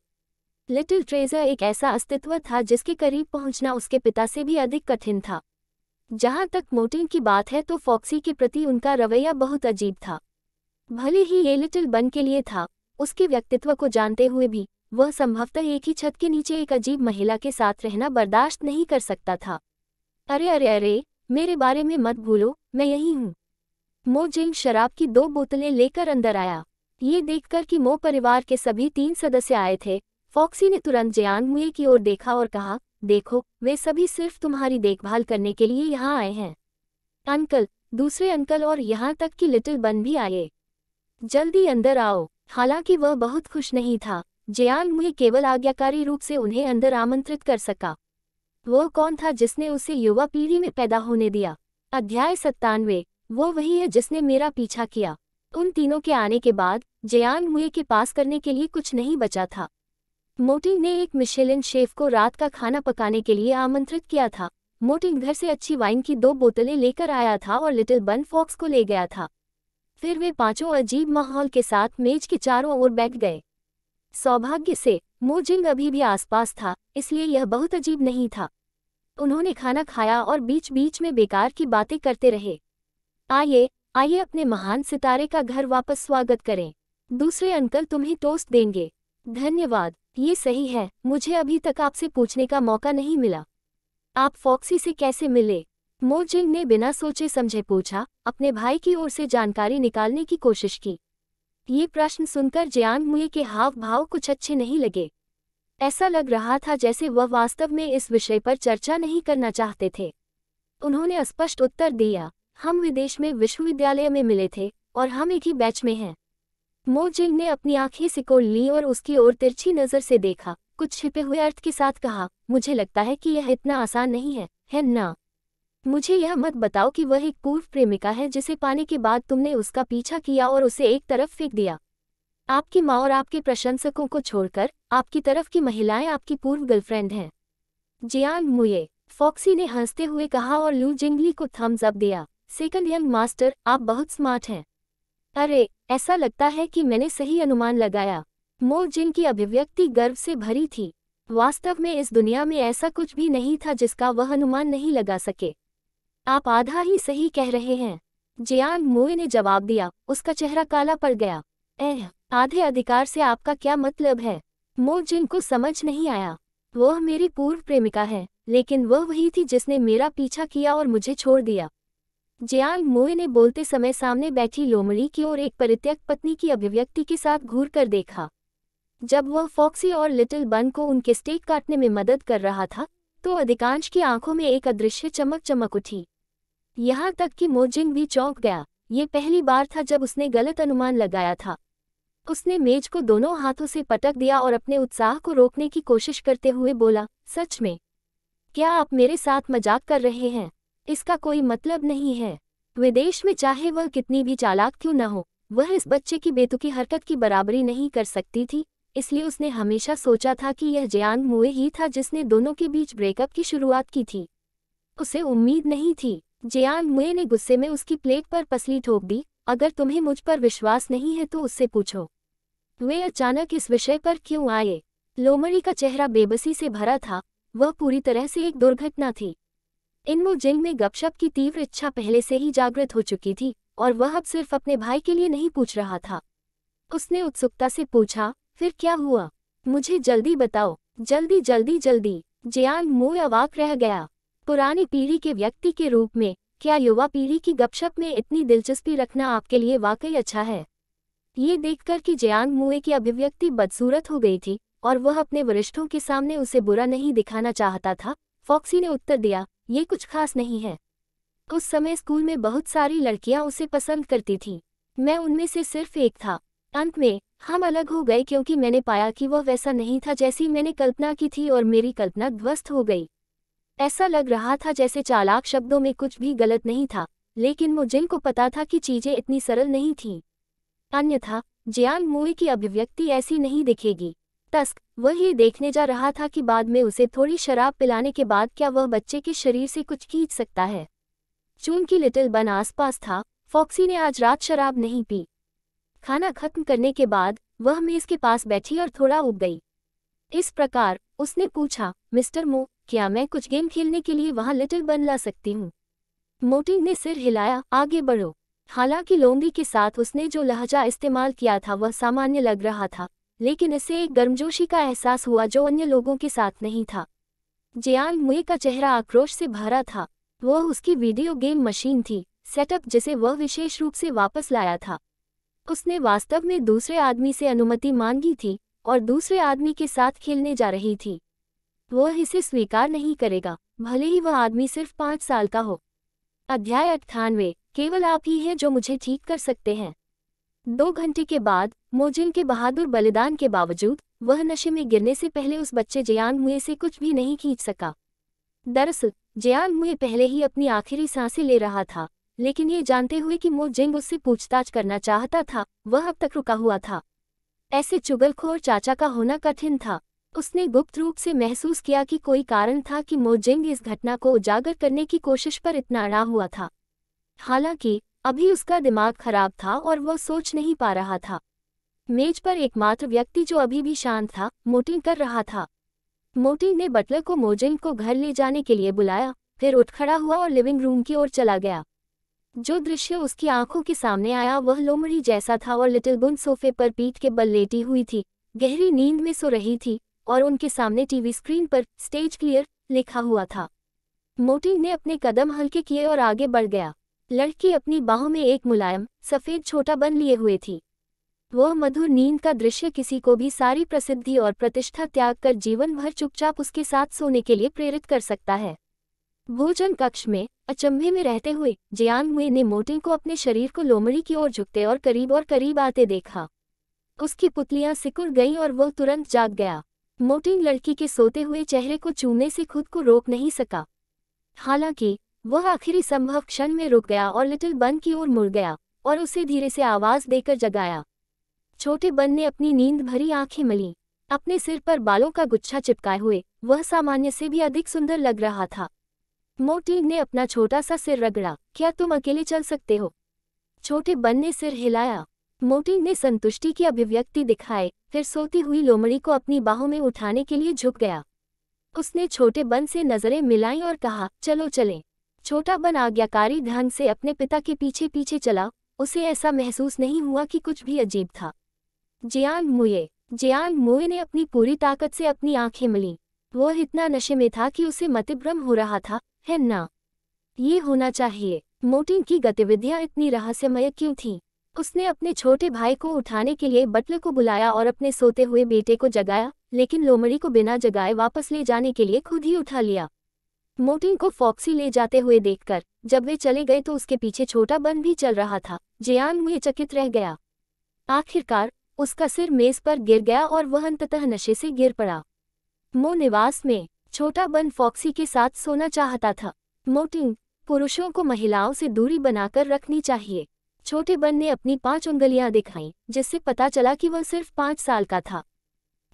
लिटिल ट्रेजर एक ऐसा अस्तित्व था जिसके करीब पहुंचना उसके पिता से भी अधिक कठिन था जहां तक मोटिंग की बात है तो फॉक्सी के प्रति उनका रवैया बहुत अजीब था भले ही ये लिटिल बन के लिए था उसके व्यक्तित्व को जानते हुए भी वह संभवतः एक ही छत के नीचे एक अजीब महिला के साथ रहना बर्दाश्त नहीं कर सकता था अरे अरे अरे मेरे बारे में मत भूलो मैं यही हूँ मो जिंग शराब की दो बोतलें लेकर अंदर आया ये देखकर कि मो परिवार के सभी तीन सदस्य आए थे फॉक्सी ने तुरंत जयान मुए की ओर देखा और कहा देखो वे सभी सिर्फ तुम्हारी देखभाल करने के लिए यहाँ आए हैं अंकल दूसरे अंकल और यहाँ तक कि लिटिल बन भी आए जल्दी अंदर आओ हालांकि वह बहुत खुश नहीं था जयान मुए केवल आज्ञाकारी रूप से उन्हें अंदर आमंत्रित कर सका वो कौन था जिसने उसे युवा पीढ़ी में पैदा होने दिया अध्याय सत्तानवे वो वही है जिसने मेरा पीछा किया उन तीनों के आने के बाद जयान मुए के पास करने के लिए कुछ नहीं बचा था मोटिन ने एक मिशेलिन शेफ को रात का खाना पकाने के लिए आमंत्रित किया था मोटिन घर से अच्छी वाइन की दो बोतलें लेकर आया था और लिटिल बन फॉक्स को ले गया था फिर वे पांचों अजीब माहौल के साथ मेज के चारों ओर बैठ गए सौभाग्य से मोजिंग अभी भी आसपास था इसलिए यह बहुत अजीब नहीं था उन्होंने खाना खाया और बीच बीच में बेकार की बातें करते रहे आइए आइए अपने महान सितारे का घर वापस स्वागत करें दूसरे अंकल तुम्हें टोस्ट देंगे धन्यवाद ये सही है मुझे अभी तक आपसे पूछने का मौका नहीं मिला आप फॉक्सी से कैसे मिले मोजिंग ने बिना सोचे समझे पूछा अपने भाई की ओर से जानकारी निकालने की कोशिश की ये प्रश्न सुनकर जयान मुए के हाव भाव कुछ अच्छे नहीं लगे ऐसा लग रहा था जैसे वह वास्तव में इस विषय पर चर्चा नहीं करना चाहते थे उन्होंने स्पष्ट उत्तर दिया हम विदेश में विश्वविद्यालय में मिले थे और हम एक ही बैच में हैं मोजिंग ने अपनी आंखें सिकोड़ ली और उसकी ओर तिरछी नज़र से देखा कुछ छिपे हुए अर्थ के साथ कहा मुझे लगता है कि यह इतना आसान नहीं है है ना मुझे यह मत बताओ कि वह एक पूर्व प्रेमिका है जिसे पाने के बाद तुमने उसका पीछा किया और उसे एक तरफ फेंक दिया आपकी माँ और आपके प्रशंसकों को छोड़कर आपकी तरफ की महिलाएं आपकी पूर्व गर्लफ्रेंड हैं जियान मुये फॉक्सी ने हंसते हुए कहा और लू जिंगली को थम्स अप दिया सेकंड यंग मास्टर आप बहुत स्मार्ट हैं अरे ऐसा लगता है कि मैंने सही अनुमान लगाया मो जिन की अभिव्यक्ति गर्व से भरी थी वास्तव में इस दुनिया में ऐसा कुछ भी नहीं था जिसका वह अनुमान नहीं लगा सके आप आधा ही सही कह रहे हैं जियान मोए ने जवाब दिया उसका चेहरा काला पड़ गया एह आधे अधिकार से आपका क्या मतलब है मो जिनको समझ नहीं आया वह मेरी पूर्व प्रेमिका है लेकिन वह वही थी जिसने मेरा पीछा किया और मुझे छोड़ दिया जियांग मोए ने बोलते समय सामने बैठी लोमड़ी की ओर एक परित्यक्त पत्नी की अभिव्यक्ति के साथ घूर कर देखा जब वह फॉक्सी और लिटिल बन को उनके स्टेक काटने में मदद कर रहा था तो अधिकांश की आंखों में एक अदृश्य चमक चमक उठी यहाँ तक कि मोजिंग भी चौंक गया ये पहली बार था जब उसने गलत अनुमान लगाया था उसने मेज को दोनों हाथों से पटक दिया और अपने उत्साह को रोकने की कोशिश करते हुए बोला सच में क्या आप मेरे साथ मजाक कर रहे हैं इसका कोई मतलब नहीं है विदेश में चाहे वह कितनी भी चालाक क्यों न हो वह इस बच्चे की बेतुकी हरकत की बराबरी नहीं कर सकती थी इसलिए उसने हमेशा सोचा था कि यह जयान मुए ही था जिसने दोनों के बीच ब्रेकअप की शुरुआत की थी उसे उम्मीद नहीं थी जियान मुए ने गुस्से में उसकी प्लेट पर पसली ठोक दी अगर तुम्हें मुझ पर विश्वास नहीं है तो उससे पूछो वे अचानक इस विषय पर क्यों आए लोमड़ी का चेहरा बेबसी से भरा था वह पूरी तरह से एक दुर्घटना थी वो जिंग में गपशप की तीव्र इच्छा पहले से ही जागृत हो चुकी थी और वह अब सिर्फ अपने भाई के लिए नहीं पूछ रहा था उसने उत्सुकता से पूछा फिर क्या हुआ मुझे जल्दी बताओ जल्दी जल्दी जल्दी जियान मुँह अवाक रह गया पुरानी पीढ़ी के व्यक्ति के रूप में क्या युवा पीढ़ी की गपशप में इतनी दिलचस्पी रखना आपके लिए वाकई अच्छा है ये देखकर कि जयांग मुए की अभिव्यक्ति बदसूरत हो गई थी और वह अपने वरिष्ठों के सामने उसे बुरा नहीं दिखाना चाहता था फॉक्सी ने उत्तर दिया ये कुछ खास नहीं है उस समय स्कूल में बहुत सारी लड़कियां उसे पसंद करती थीं मैं उनमें से सिर्फ एक था अंत में हम अलग हो गए क्योंकि मैंने पाया कि वह वैसा नहीं था जैसी मैंने कल्पना की थी और मेरी कल्पना ध्वस्त हो गई ऐसा लग रहा था जैसे चालाक शब्दों में कुछ भी गलत नहीं था लेकिन वो को पता था कि चीजें इतनी सरल नहीं थीं अन्यथा जियान मोई की अभिव्यक्ति ऐसी नहीं दिखेगी तस्क वह ये देखने जा रहा था कि बाद में उसे थोड़ी शराब पिलाने के बाद क्या वह बच्चे के शरीर से कुछ खींच सकता है चूंकि लिटिल बन आसपास था फॉक्सी ने आज रात शराब नहीं पी खाना खत्म करने के बाद वह मेज के पास बैठी और थोड़ा उग गई इस प्रकार उसने पूछा मिस्टर मो क्या मैं कुछ गेम खेलने के लिए वहाँ लिटिल बन ला सकती हूँ मोटी ने सिर हिलाया आगे बढ़ो हालांकि लोंगी के साथ उसने जो लहजा इस्तेमाल किया था वह सामान्य लग रहा था लेकिन इसे एक गर्मजोशी का एहसास हुआ जो अन्य लोगों के साथ नहीं था जियान मुए का चेहरा आक्रोश से भरा था वह उसकी वीडियो गेम मशीन थी सेटअप जिसे वह विशेष रूप से वापस लाया था उसने वास्तव में दूसरे आदमी से अनुमति मांगी थी और दूसरे आदमी के साथ खेलने जा रही थी वह इसे स्वीकार नहीं करेगा भले ही वह आदमी सिर्फ पाँच साल का हो अध्याय अट्ठानवे केवल आप ही हैं जो मुझे ठीक कर सकते हैं दो घंटे के बाद मोजिन के बहादुर बलिदान के बावजूद वह नशे में गिरने से पहले उस बच्चे जयांग मुए से कुछ भी नहीं खींच सका दरअसल जयांग मुए पहले ही अपनी आखिरी सांसें ले रहा था लेकिन ये जानते हुए कि मो जिंग उससे पूछताछ करना चाहता था वह अब तक रुका हुआ था ऐसे चुगलखोर चाचा का होना कठिन था उसने गुप्त रूप से महसूस किया कि कोई कारण था कि मोजिंग इस घटना को उजागर करने की कोशिश पर इतना अड़ा हुआ था हालांकि अभी उसका दिमाग खराब था और वह सोच नहीं पा रहा था मेज पर एकमात्र व्यक्ति जो अभी भी शांत था मोटिंग कर रहा था मोटिंग ने बटलर को मोजिंग को घर ले जाने के लिए बुलाया फिर उठ खड़ा हुआ और लिविंग रूम की ओर चला गया जो दृश्य उसकी आंखों के सामने आया वह लोमड़ी जैसा था और लिटिल बुन सोफे पर पीठ के बल लेटी हुई थी गहरी नींद में सो रही थी और उनके सामने टीवी स्क्रीन पर स्टेज क्लियर लिखा हुआ था मोटी ने अपने कदम हल्के किए और आगे बढ़ गया लड़की अपनी बाहों में एक मुलायम सफ़ेद छोटा बन लिए हुए थी वह मधुर नींद का दृश्य किसी को भी सारी प्रसिद्धि और प्रतिष्ठा त्याग कर जीवन भर चुपचाप उसके साथ सोने के लिए प्रेरित कर सकता है भोजन कक्ष में अचंभे में रहते हुए जियान हुए ने मोटिंग को अपने शरीर को लोमड़ी की ओर झुकते और करीब और करीब आते देखा उसकी पुतलियां सिकुड़ गईं और वह तुरंत जाग गया मोटी लड़की के सोते हुए चेहरे को चूमने से खुद को रोक नहीं सका हालांकि वह आखिरी संभव क्षण में रुक गया और लिटिल बन की ओर मुड़ गया और उसे धीरे से आवाज देकर जगाया छोटे बन ने अपनी नींद भरी आंखें मली अपने सिर पर बालों का गुच्छा चिपकाए हुए वह सामान्य से भी अधिक सुंदर लग रहा था मोटी ने अपना छोटा सा सिर रगड़ा क्या तुम अकेले चल सकते हो छोटे बन ने सिर हिलाया मोटी ने संतुष्टि की अभिव्यक्ति दिखाए फिर सोती हुई लोमड़ी को अपनी बाहों में उठाने के लिए झुक गया उसने छोटे बन से नजरें मिलाई और कहा चलो चलें छोटा बन आज्ञाकारी ढंग से अपने पिता के पीछे पीछे चला उसे ऐसा महसूस नहीं हुआ कि कुछ भी अजीब था जियान मुए जियान मुए ने अपनी पूरी ताकत से अपनी आंखें मिली वह इतना नशे में था कि उसे मतिभ्रम हो रहा था है ना ये होना चाहिए मोटिन की गतिविधियां इतनी रहस्यमय क्यों थीं उसने अपने छोटे भाई को उठाने के लिए बटल को बुलाया और अपने सोते हुए बेटे को जगाया लेकिन लोमड़ी को बिना जगाए वापस ले जाने के लिए खुद ही उठा लिया मोटिन को फॉक्सी ले जाते हुए देखकर जब वे चले गए तो उसके पीछे छोटा बन भी चल रहा था जयान मुए चकित रह गया आखिरकार उसका सिर मेज पर गिर गया और वह अंततः नशे से गिर पड़ा मो निवास में छोटा बन फॉक्सी के साथ सोना चाहता था मोटिंग पुरुषों को महिलाओं से दूरी बनाकर रखनी चाहिए छोटे बन ने अपनी पांच उंगलियां दिखाई जिससे पता चला कि वह सिर्फ पांच साल का था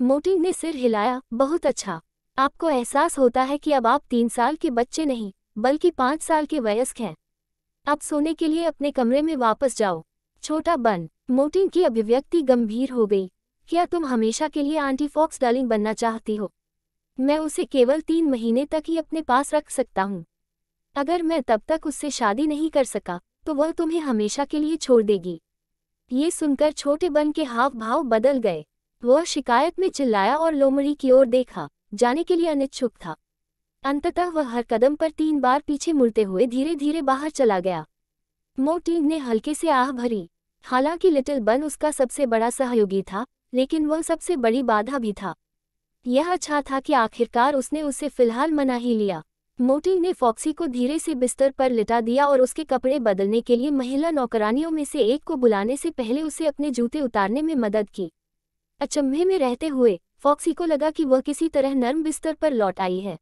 मोटी ने सिर हिलाया बहुत अच्छा आपको एहसास होता है कि अब आप तीन साल के बच्चे नहीं बल्कि पांच साल के वयस्क हैं अब सोने के लिए अपने कमरे में वापस जाओ छोटा बन मोटिंग की अभिव्यक्ति गंभीर हो गई क्या तुम हमेशा के लिए आंटी फॉक्स डार्लिंग बनना चाहती हो मैं उसे केवल तीन महीने तक ही अपने पास रख सकता हूँ अगर मैं तब तक उससे शादी नहीं कर सका तो वह तुम्हें हमेशा के लिए छोड़ देगी ये सुनकर छोटे बन के हाव भाव बदल गए वह शिकायत में चिल्लाया और लोमड़ी की ओर देखा जाने के लिए अनिच्छुक था अंततः वह हर कदम पर तीन बार पीछे मुड़ते हुए धीरे धीरे बाहर चला गया मोटी ने हल्के से आह भरी हालांकि लिटिल बन उसका सबसे बड़ा सहयोगी था लेकिन वह सबसे बड़ी बाधा भी था यह अच्छा था कि आखिरकार उसने उसे फिलहाल मना ही लिया मोटी ने फॉक्सी को धीरे से बिस्तर पर लिटा दिया और उसके कपड़े बदलने के लिए महिला नौकरानियों में से एक को बुलाने से पहले उसे अपने जूते उतारने में मदद की अचंभे में रहते हुए फॉक्सी को लगा कि वह किसी तरह नर्म बिस्तर पर लौट आई है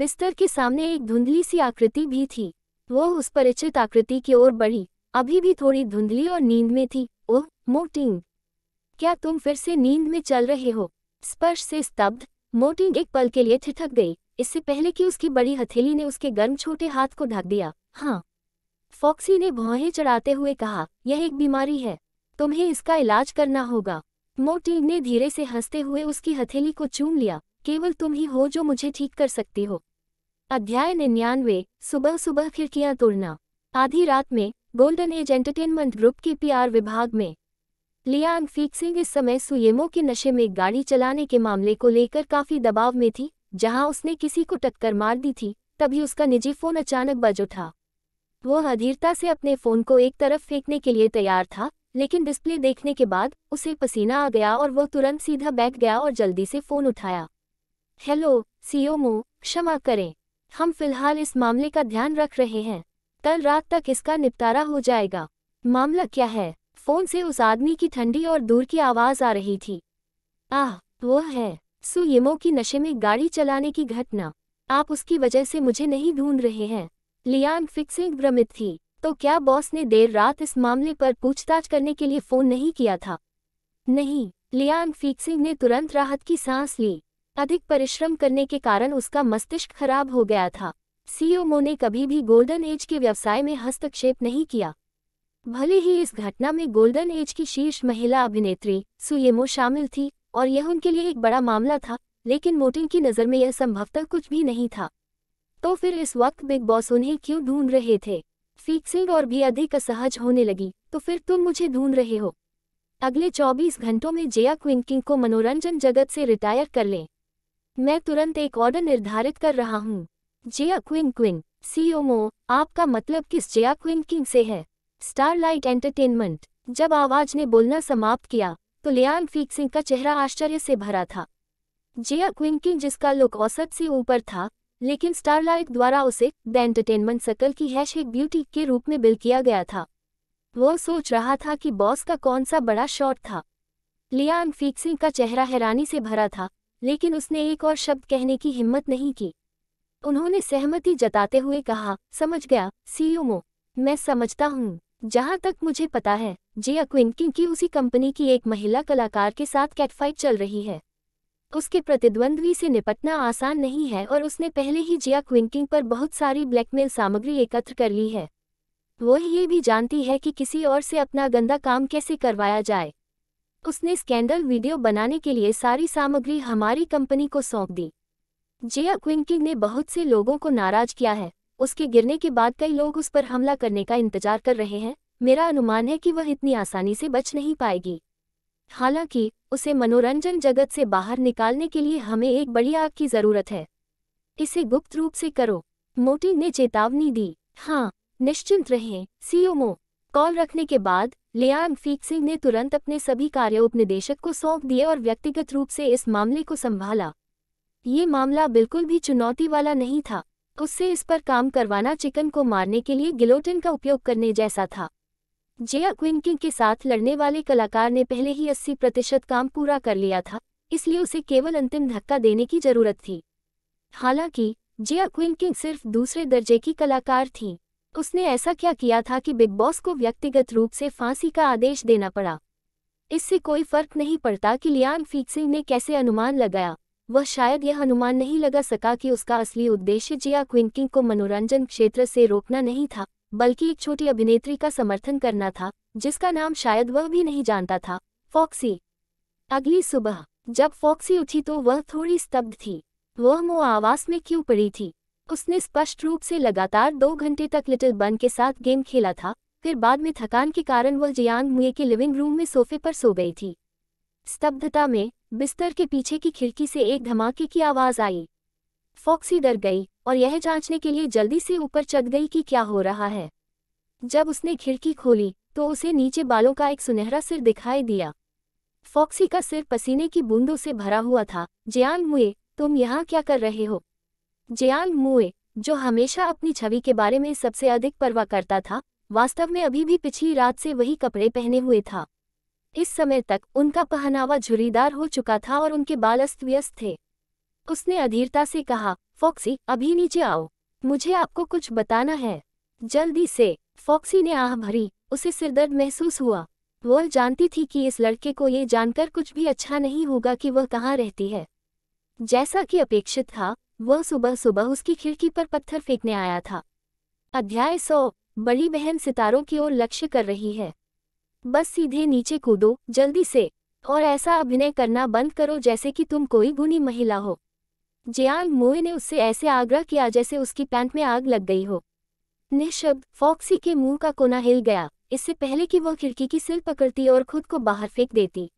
बिस्तर के सामने एक धुंधली सी आकृति भी थी वह उस परिचित आकृति की ओर बढ़ी अभी भी थोड़ी धुंधली और नींद में थी ओह मोटिंग क्या तुम फिर से नींद में चल रहे हो स्पर्श से स्तब्ध मोटिंग एक पल के लिए ठिठक गई इससे पहले कि उसकी बड़ी हथेली ने उसके गर्म छोटे हाथ को ढक दिया हाँ फॉक्सी ने भौहें चढ़ाते हुए कहा यह एक बीमारी है तुम्हें इसका इलाज करना होगा मोटी ने धीरे से हंसते हुए उसकी हथेली को चूम लिया केवल तुम ही हो जो मुझे ठीक कर सकती हो अध्याय निन्यानवे सुबह सुबह खिड़कियां तोड़ना आधी रात में गोल्डन एज एंटरटेनमेंट ग्रुप के पीआर विभाग में लियान फीक्सिंग इस समय सुयेमो के नशे में गाड़ी चलाने के मामले को लेकर काफी दबाव में थी जहां उसने किसी को टक्कर मार दी थी तभी उसका निजी फोन अचानक बज उठा वह अधीरता से अपने फोन को एक तरफ फेंकने के लिए तैयार था लेकिन डिस्प्ले देखने के बाद उसे पसीना आ गया और वह तुरंत सीधा बैठ गया और जल्दी से फोन उठाया हेलो सीओमो क्षमा करें हम फिलहाल इस मामले का ध्यान रख रहे हैं कल रात तक इसका निपटारा हो जाएगा मामला क्या है फोन से उस आदमी की ठंडी और दूर की आवाज आ रही थी आह वह है सुयमो की नशे में गाड़ी चलाने की घटना आप उसकी वजह से मुझे नहीं ढूंढ रहे हैं लियान फिक्सिंग भ्रमित थी तो क्या बॉस ने देर रात इस मामले पर पूछताछ करने के लिए फोन नहीं किया था नहीं लियान फिक्सिंग ने तुरंत राहत की सांस ली अधिक परिश्रम करने के कारण उसका मस्तिष्क खराब हो गया था सीओमो ने कभी भी गोल्डन एज के व्यवसाय में हस्तक्षेप नहीं किया भले ही इस घटना में गोल्डन एज की शीर्ष महिला अभिनेत्री सुयेमो शामिल थी और यह उनके लिए एक बड़ा मामला था लेकिन मोटिन की नज़र में यह संभवतः कुछ भी नहीं था तो फिर इस वक्त बिग बॉस उन्हें क्यों ढूंढ रहे थे फीक्सिंग और भी अधिक असहज होने लगी तो फिर तुम मुझे ढूंढ रहे हो अगले 24 घंटों में जया क्विंकिंग को मनोरंजन जगत से रिटायर कर लें मैं तुरंत एक ऑर्डर निर्धारित कर रहा हूँ जया क्विंग क्विंग सीओमो आपका मतलब किस जया क्विंकिंग से है स्टारलाइट एंटरटेनमेंट जब आवाज ने बोलना समाप्त किया तो लियान फीक सिंह का चेहरा आश्चर्य से भरा था जिया क्विंकिन जिसका लुक औसत से ऊपर था लेकिन स्टारलाइट द्वारा उसे द एंटरटेनमेंट सर्कल की हैश एक ब्यूटी के रूप में बिल किया गया था वो सोच रहा था कि बॉस का कौन सा बड़ा शॉट था लियान फीक्सिंग का चेहरा हैरानी से भरा था लेकिन उसने एक और शब्द कहने की हिम्मत नहीं की उन्होंने सहमति जताते हुए कहा समझ गया सीयूमो मैं समझता हूँ जहाँ तक मुझे पता है जिया क्विंकिंग की उसी कंपनी की एक महिला कलाकार के साथ कैटफाइट चल रही है उसके प्रतिद्वंद्वी से निपटना आसान नहीं है और उसने पहले ही जिया क्विंकिंग पर बहुत सारी ब्लैकमेल सामग्री एकत्र कर ली है वह ये भी जानती है कि किसी और से अपना गंदा काम कैसे करवाया जाए उसने स्कैंडल वीडियो बनाने के लिए सारी सामग्री हमारी कंपनी को सौंप दी जिया क्विंकिंग ने बहुत से लोगों को नाराज किया है उसके गिरने के बाद कई लोग उस पर हमला करने का इंतजार कर रहे हैं मेरा अनुमान है कि वह इतनी आसानी से बच नहीं पाएगी हालांकि उसे मनोरंजन जगत से बाहर निकालने के लिए हमें एक बड़ी आग की जरूरत है इसे गुप्त रूप से करो मोटी ने चेतावनी दी हाँ निश्चिंत रहें सीओमो कॉल रखने के बाद लियांग सिंह ने तुरंत अपने सभी कार्य उपनिदेशक को सौंप दिए और व्यक्तिगत रूप से इस मामले को संभाला ये मामला बिल्कुल भी चुनौती वाला नहीं था उससे इस पर काम करवाना चिकन को मारने के लिए गिलोटिन का उपयोग करने जैसा था जया क्विंकिंग के साथ लड़ने वाले कलाकार ने पहले ही 80 प्रतिशत काम पूरा कर लिया था इसलिए उसे केवल अंतिम धक्का देने की जरूरत थी हालांकि जिया क्विंकिंग सिर्फ दूसरे दर्जे की कलाकार थीं उसने ऐसा क्या किया था कि बिग बॉस को व्यक्तिगत रूप से फांसी का आदेश देना पड़ा इससे कोई फर्क नहीं पड़ता कि लियान फीक्सिंग ने कैसे अनुमान लगाया वह शायद यह अनुमान नहीं लगा सका कि उसका असली उद्देश्य जिया क्विंकिंग को मनोरंजन क्षेत्र से रोकना नहीं था बल्कि एक छोटी अभिनेत्री का समर्थन करना था जिसका नाम शायद वह भी नहीं जानता था फॉक्सी अगली सुबह जब फॉक्सी उठी तो वह थोड़ी स्तब्ध थी वह मोह आवास में क्यों पड़ी थी उसने स्पष्ट रूप से लगातार दो घंटे तक लिटिल बन के साथ गेम खेला था फिर बाद में थकान के कारण वह जियांग मुए के लिविंग रूम में सोफे पर सो गई थी स्तब्धता में बिस्तर के पीछे की खिड़की से एक धमाके की आवाज़ आई फॉक्सी डर गई और यह जांचने के लिए जल्दी से ऊपर चढ़ गई कि क्या हो रहा है जब उसने खिड़की खोली तो उसे नीचे बालों का एक सुनहरा सिर दिखाई दिया फॉक्सी का सिर पसीने की बूंदों से भरा हुआ था जयान मुए तुम यहाँ क्या कर रहे हो जयान मुए जो हमेशा अपनी छवि के बारे में सबसे अधिक परवाह करता था वास्तव में अभी भी पिछली रात से वही कपड़े पहने हुए था इस समय तक उनका पहनावा झुरीदार हो चुका था और उनके बाल अस्त व्यस्त थे उसने अधीरता से कहा फॉक्सी अभी नीचे आओ मुझे आपको कुछ बताना है जल्दी से फॉक्सी ने आह भरी उसे सिरदर्द महसूस हुआ वह जानती थी कि इस लड़के को ये जानकर कुछ भी अच्छा नहीं होगा कि वह कहाँ रहती है जैसा कि अपेक्षित था वह सुबह सुबह उसकी खिड़की पर पत्थर फेंकने आया था अध्याय सौ बड़ी बहन सितारों की ओर लक्ष्य कर रही है बस सीधे नीचे कूदो जल्दी से और ऐसा अभिनय करना बंद करो जैसे कि तुम कोई गुणी महिला हो जियांग मोए ने उससे ऐसे आग्रह किया जैसे उसकी पैंट में आग लग गई हो निःशब्द फॉक्सी के मुंह का कोना हिल गया इससे पहले कि वह खिड़की की सिल पकड़ती और खुद को बाहर फेंक देती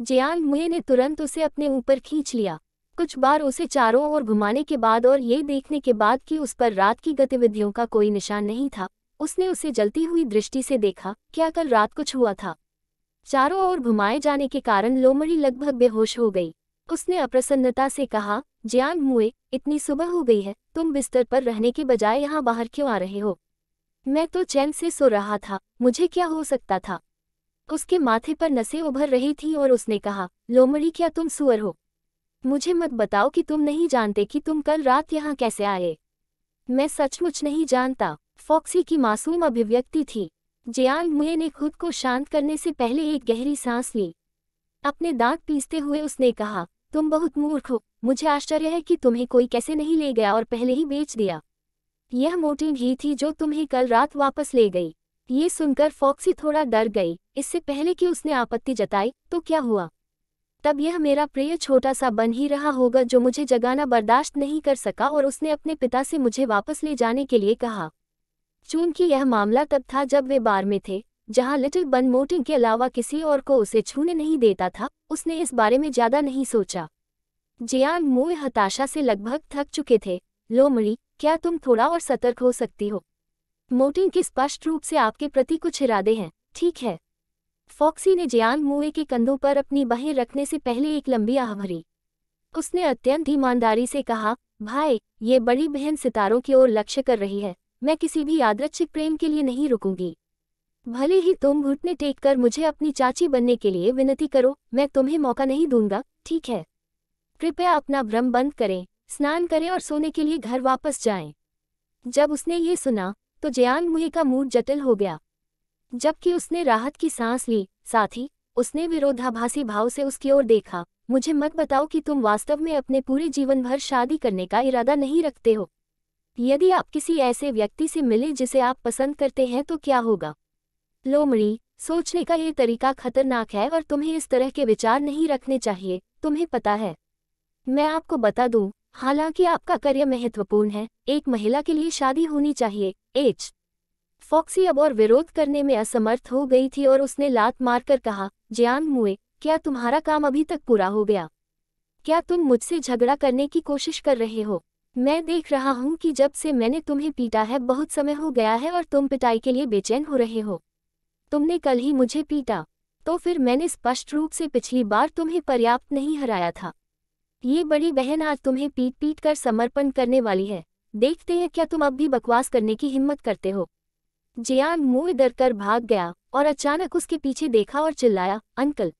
जियांग मुए ने तुरंत उसे अपने ऊपर खींच लिया कुछ बार उसे चारों ओर घुमाने के बाद और ये देखने के बाद कि उस पर रात की गतिविधियों का कोई निशान नहीं था उसने उसे जलती हुई दृष्टि से देखा क्या कल रात कुछ हुआ था चारों ओर घुमाए जाने के कारण लोमड़ी लगभग बेहोश हो गई उसने अप्रसन्नता से कहा ज्यांग मुए इतनी सुबह हो गई है तुम बिस्तर पर रहने के बजाय यहाँ बाहर क्यों आ रहे हो मैं तो चैन से सो रहा था मुझे क्या हो सकता था उसके माथे पर नसें उभर रही थी और उसने कहा लोमड़ी क्या तुम सुअर हो मुझे मत बताओ कि तुम नहीं जानते कि तुम कल रात यहाँ कैसे आए मैं सचमुच नहीं जानता फॉक्सी की मासूम अभिव्यक्ति थी जियांग मुए ने खुद को शांत करने से पहले एक गहरी सांस ली अपने दांत पीसते हुए उसने कहा तुम बहुत मूर्ख हो मुझे आश्चर्य है कि तुम्हें कोई कैसे नहीं ले गया और पहले ही बेच दिया यह मोटी घी थी जो तुम्हें कल रात वापस ले गई ये सुनकर फॉक्सी थोड़ा डर गई इससे पहले कि उसने आपत्ति जताई तो क्या हुआ तब यह मेरा प्रिय छोटा सा बन ही रहा होगा जो मुझे जगाना बर्दाश्त नहीं कर सका और उसने अपने पिता से मुझे वापस ले जाने के लिए कहा चूंकि यह मामला तब था जब वे बार में थे जहां लिटिल बन मोटिंग के अलावा किसी और को उसे छूने नहीं देता था उसने इस बारे में ज्यादा नहीं सोचा जियान मुए हताशा से लगभग थक चुके थे लो क्या तुम थोड़ा और सतर्क हो सकती हो मोटिंग के स्पष्ट रूप से आपके प्रति कुछ इरादे हैं ठीक है फॉक्सी ने जियान मुए के कंधों पर अपनी बाहें रखने से पहले एक लंबी आह भरी उसने अत्यंत ईमानदारी से कहा भाई ये बड़ी बहन सितारों की ओर लक्ष्य कर रही है मैं किसी भी यादृच्छिक प्रेम के लिए नहीं रुकूंगी भले ही तुम घुटने टेक कर मुझे अपनी चाची बनने के लिए विनती करो मैं तुम्हें मौका नहीं दूंगा ठीक है कृपया अपना भ्रम बंद करें स्नान करें और सोने के लिए घर वापस जाएं। जब उसने ये सुना तो जयान मुहे का मूड जटिल हो गया जबकि उसने राहत की सांस ली साथ ही उसने विरोधाभासी भाव से उसकी ओर देखा मुझे मत बताओ कि तुम वास्तव में अपने पूरे जीवन भर शादी करने का इरादा नहीं रखते हो यदि आप किसी ऐसे व्यक्ति से मिले जिसे आप पसंद करते हैं तो क्या होगा लोमड़ी सोचने का ये तरीका खतरनाक है और तुम्हें इस तरह के विचार नहीं रखने चाहिए तुम्हें पता है मैं आपको बता दूं, हालांकि आपका करियर महत्वपूर्ण है एक महिला के लिए शादी होनी चाहिए एच फॉक्सी अब और विरोध करने में असमर्थ हो गई थी और उसने लात मारकर कहा ज्यान मुए क्या तुम्हारा काम अभी तक पूरा हो गया क्या तुम मुझसे झगड़ा करने की कोशिश कर रहे हो मैं देख रहा हूँ कि जब से मैंने तुम्हें पीटा है बहुत समय हो गया है और तुम पिटाई के लिए बेचैन हो रहे हो तुमने कल ही मुझे पीटा तो फिर मैंने स्पष्ट रूप से पिछली बार तुम्हें पर्याप्त नहीं हराया था ये बड़ी बहन आज तुम्हें पीट पीट कर समर्पण करने वाली है देखते हैं क्या तुम अब भी बकवास करने की हिम्मत करते हो जियान मुंह डर कर भाग गया और अचानक उसके पीछे देखा और चिल्लाया अंकल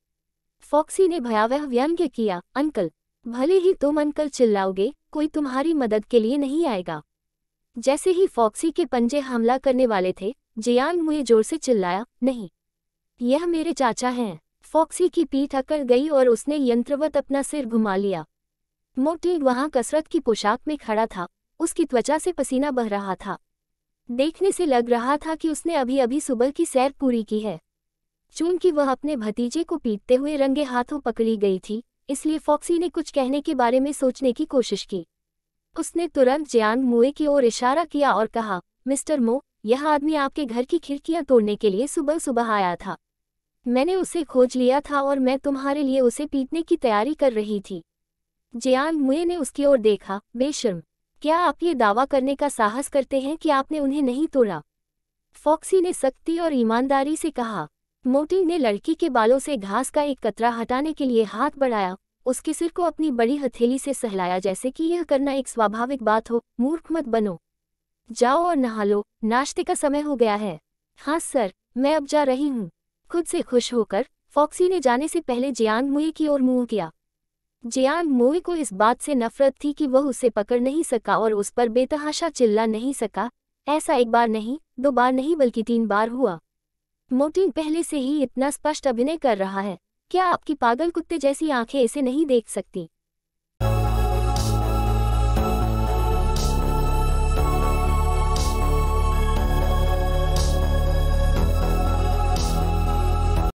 फॉक्सी ने भयावह व्यंग्य किया अंकल भले ही तुम अंकल चिल्लाओगे कोई तुम्हारी मदद के लिए नहीं आएगा जैसे ही फॉक्सी के पंजे हमला करने वाले थे जियांग हुए जोर से चिल्लाया नहीं यह मेरे चाचा हैं फॉक्सी की पीठ अकड़ गई और उसने यंत्रवत अपना सिर घुमा लिया मोटी वहां कसरत की पोशाक में खड़ा था उसकी त्वचा से पसीना बह रहा था देखने से लग रहा था कि उसने अभी अभी सुबह की सैर पूरी की है चूंकि वह अपने भतीजे को पीटते हुए रंगे हाथों पकड़ी गई थी इसलिए फॉक्सी ने कुछ कहने के बारे में सोचने की कोशिश की उसने तुरंत जियांग मुए की ओर इशारा किया और कहा मिस्टर मो यह आदमी आपके घर की खिड़कियां तोड़ने के लिए सुबह सुबह आया था मैंने उसे खोज लिया था और मैं तुम्हारे लिए उसे पीटने की तैयारी कर रही थी जयान मुए ने उसकी ओर देखा बेशर्म क्या आप ये दावा करने का साहस करते हैं कि आपने उन्हें नहीं तोड़ा फॉक्सी ने सख्ती और ईमानदारी से कहा मोटी ने लड़की के बालों से घास का एक कतरा हटाने के लिए हाथ बढ़ाया उसके सिर को अपनी बड़ी हथेली से सहलाया जैसे कि यह करना एक स्वाभाविक बात हो मूर्ख मत बनो जाओ और नहा लो नाश्ते का समय हो गया है हाँ सर मैं अब जा रही हूँ खुद से खुश होकर फॉक्सी ने जाने से पहले जियांग मुए की ओर मुंह किया जियांग मुई को इस बात से नफरत थी कि वह उसे पकड़ नहीं सका और उस पर बेतहाशा चिल्ला नहीं सका ऐसा एक बार नहीं दो बार नहीं बल्कि तीन बार हुआ मोटिन पहले से ही इतना स्पष्ट अभिनय कर रहा है क्या आपकी पागल कुत्ते जैसी आंखें इसे नहीं देख सकती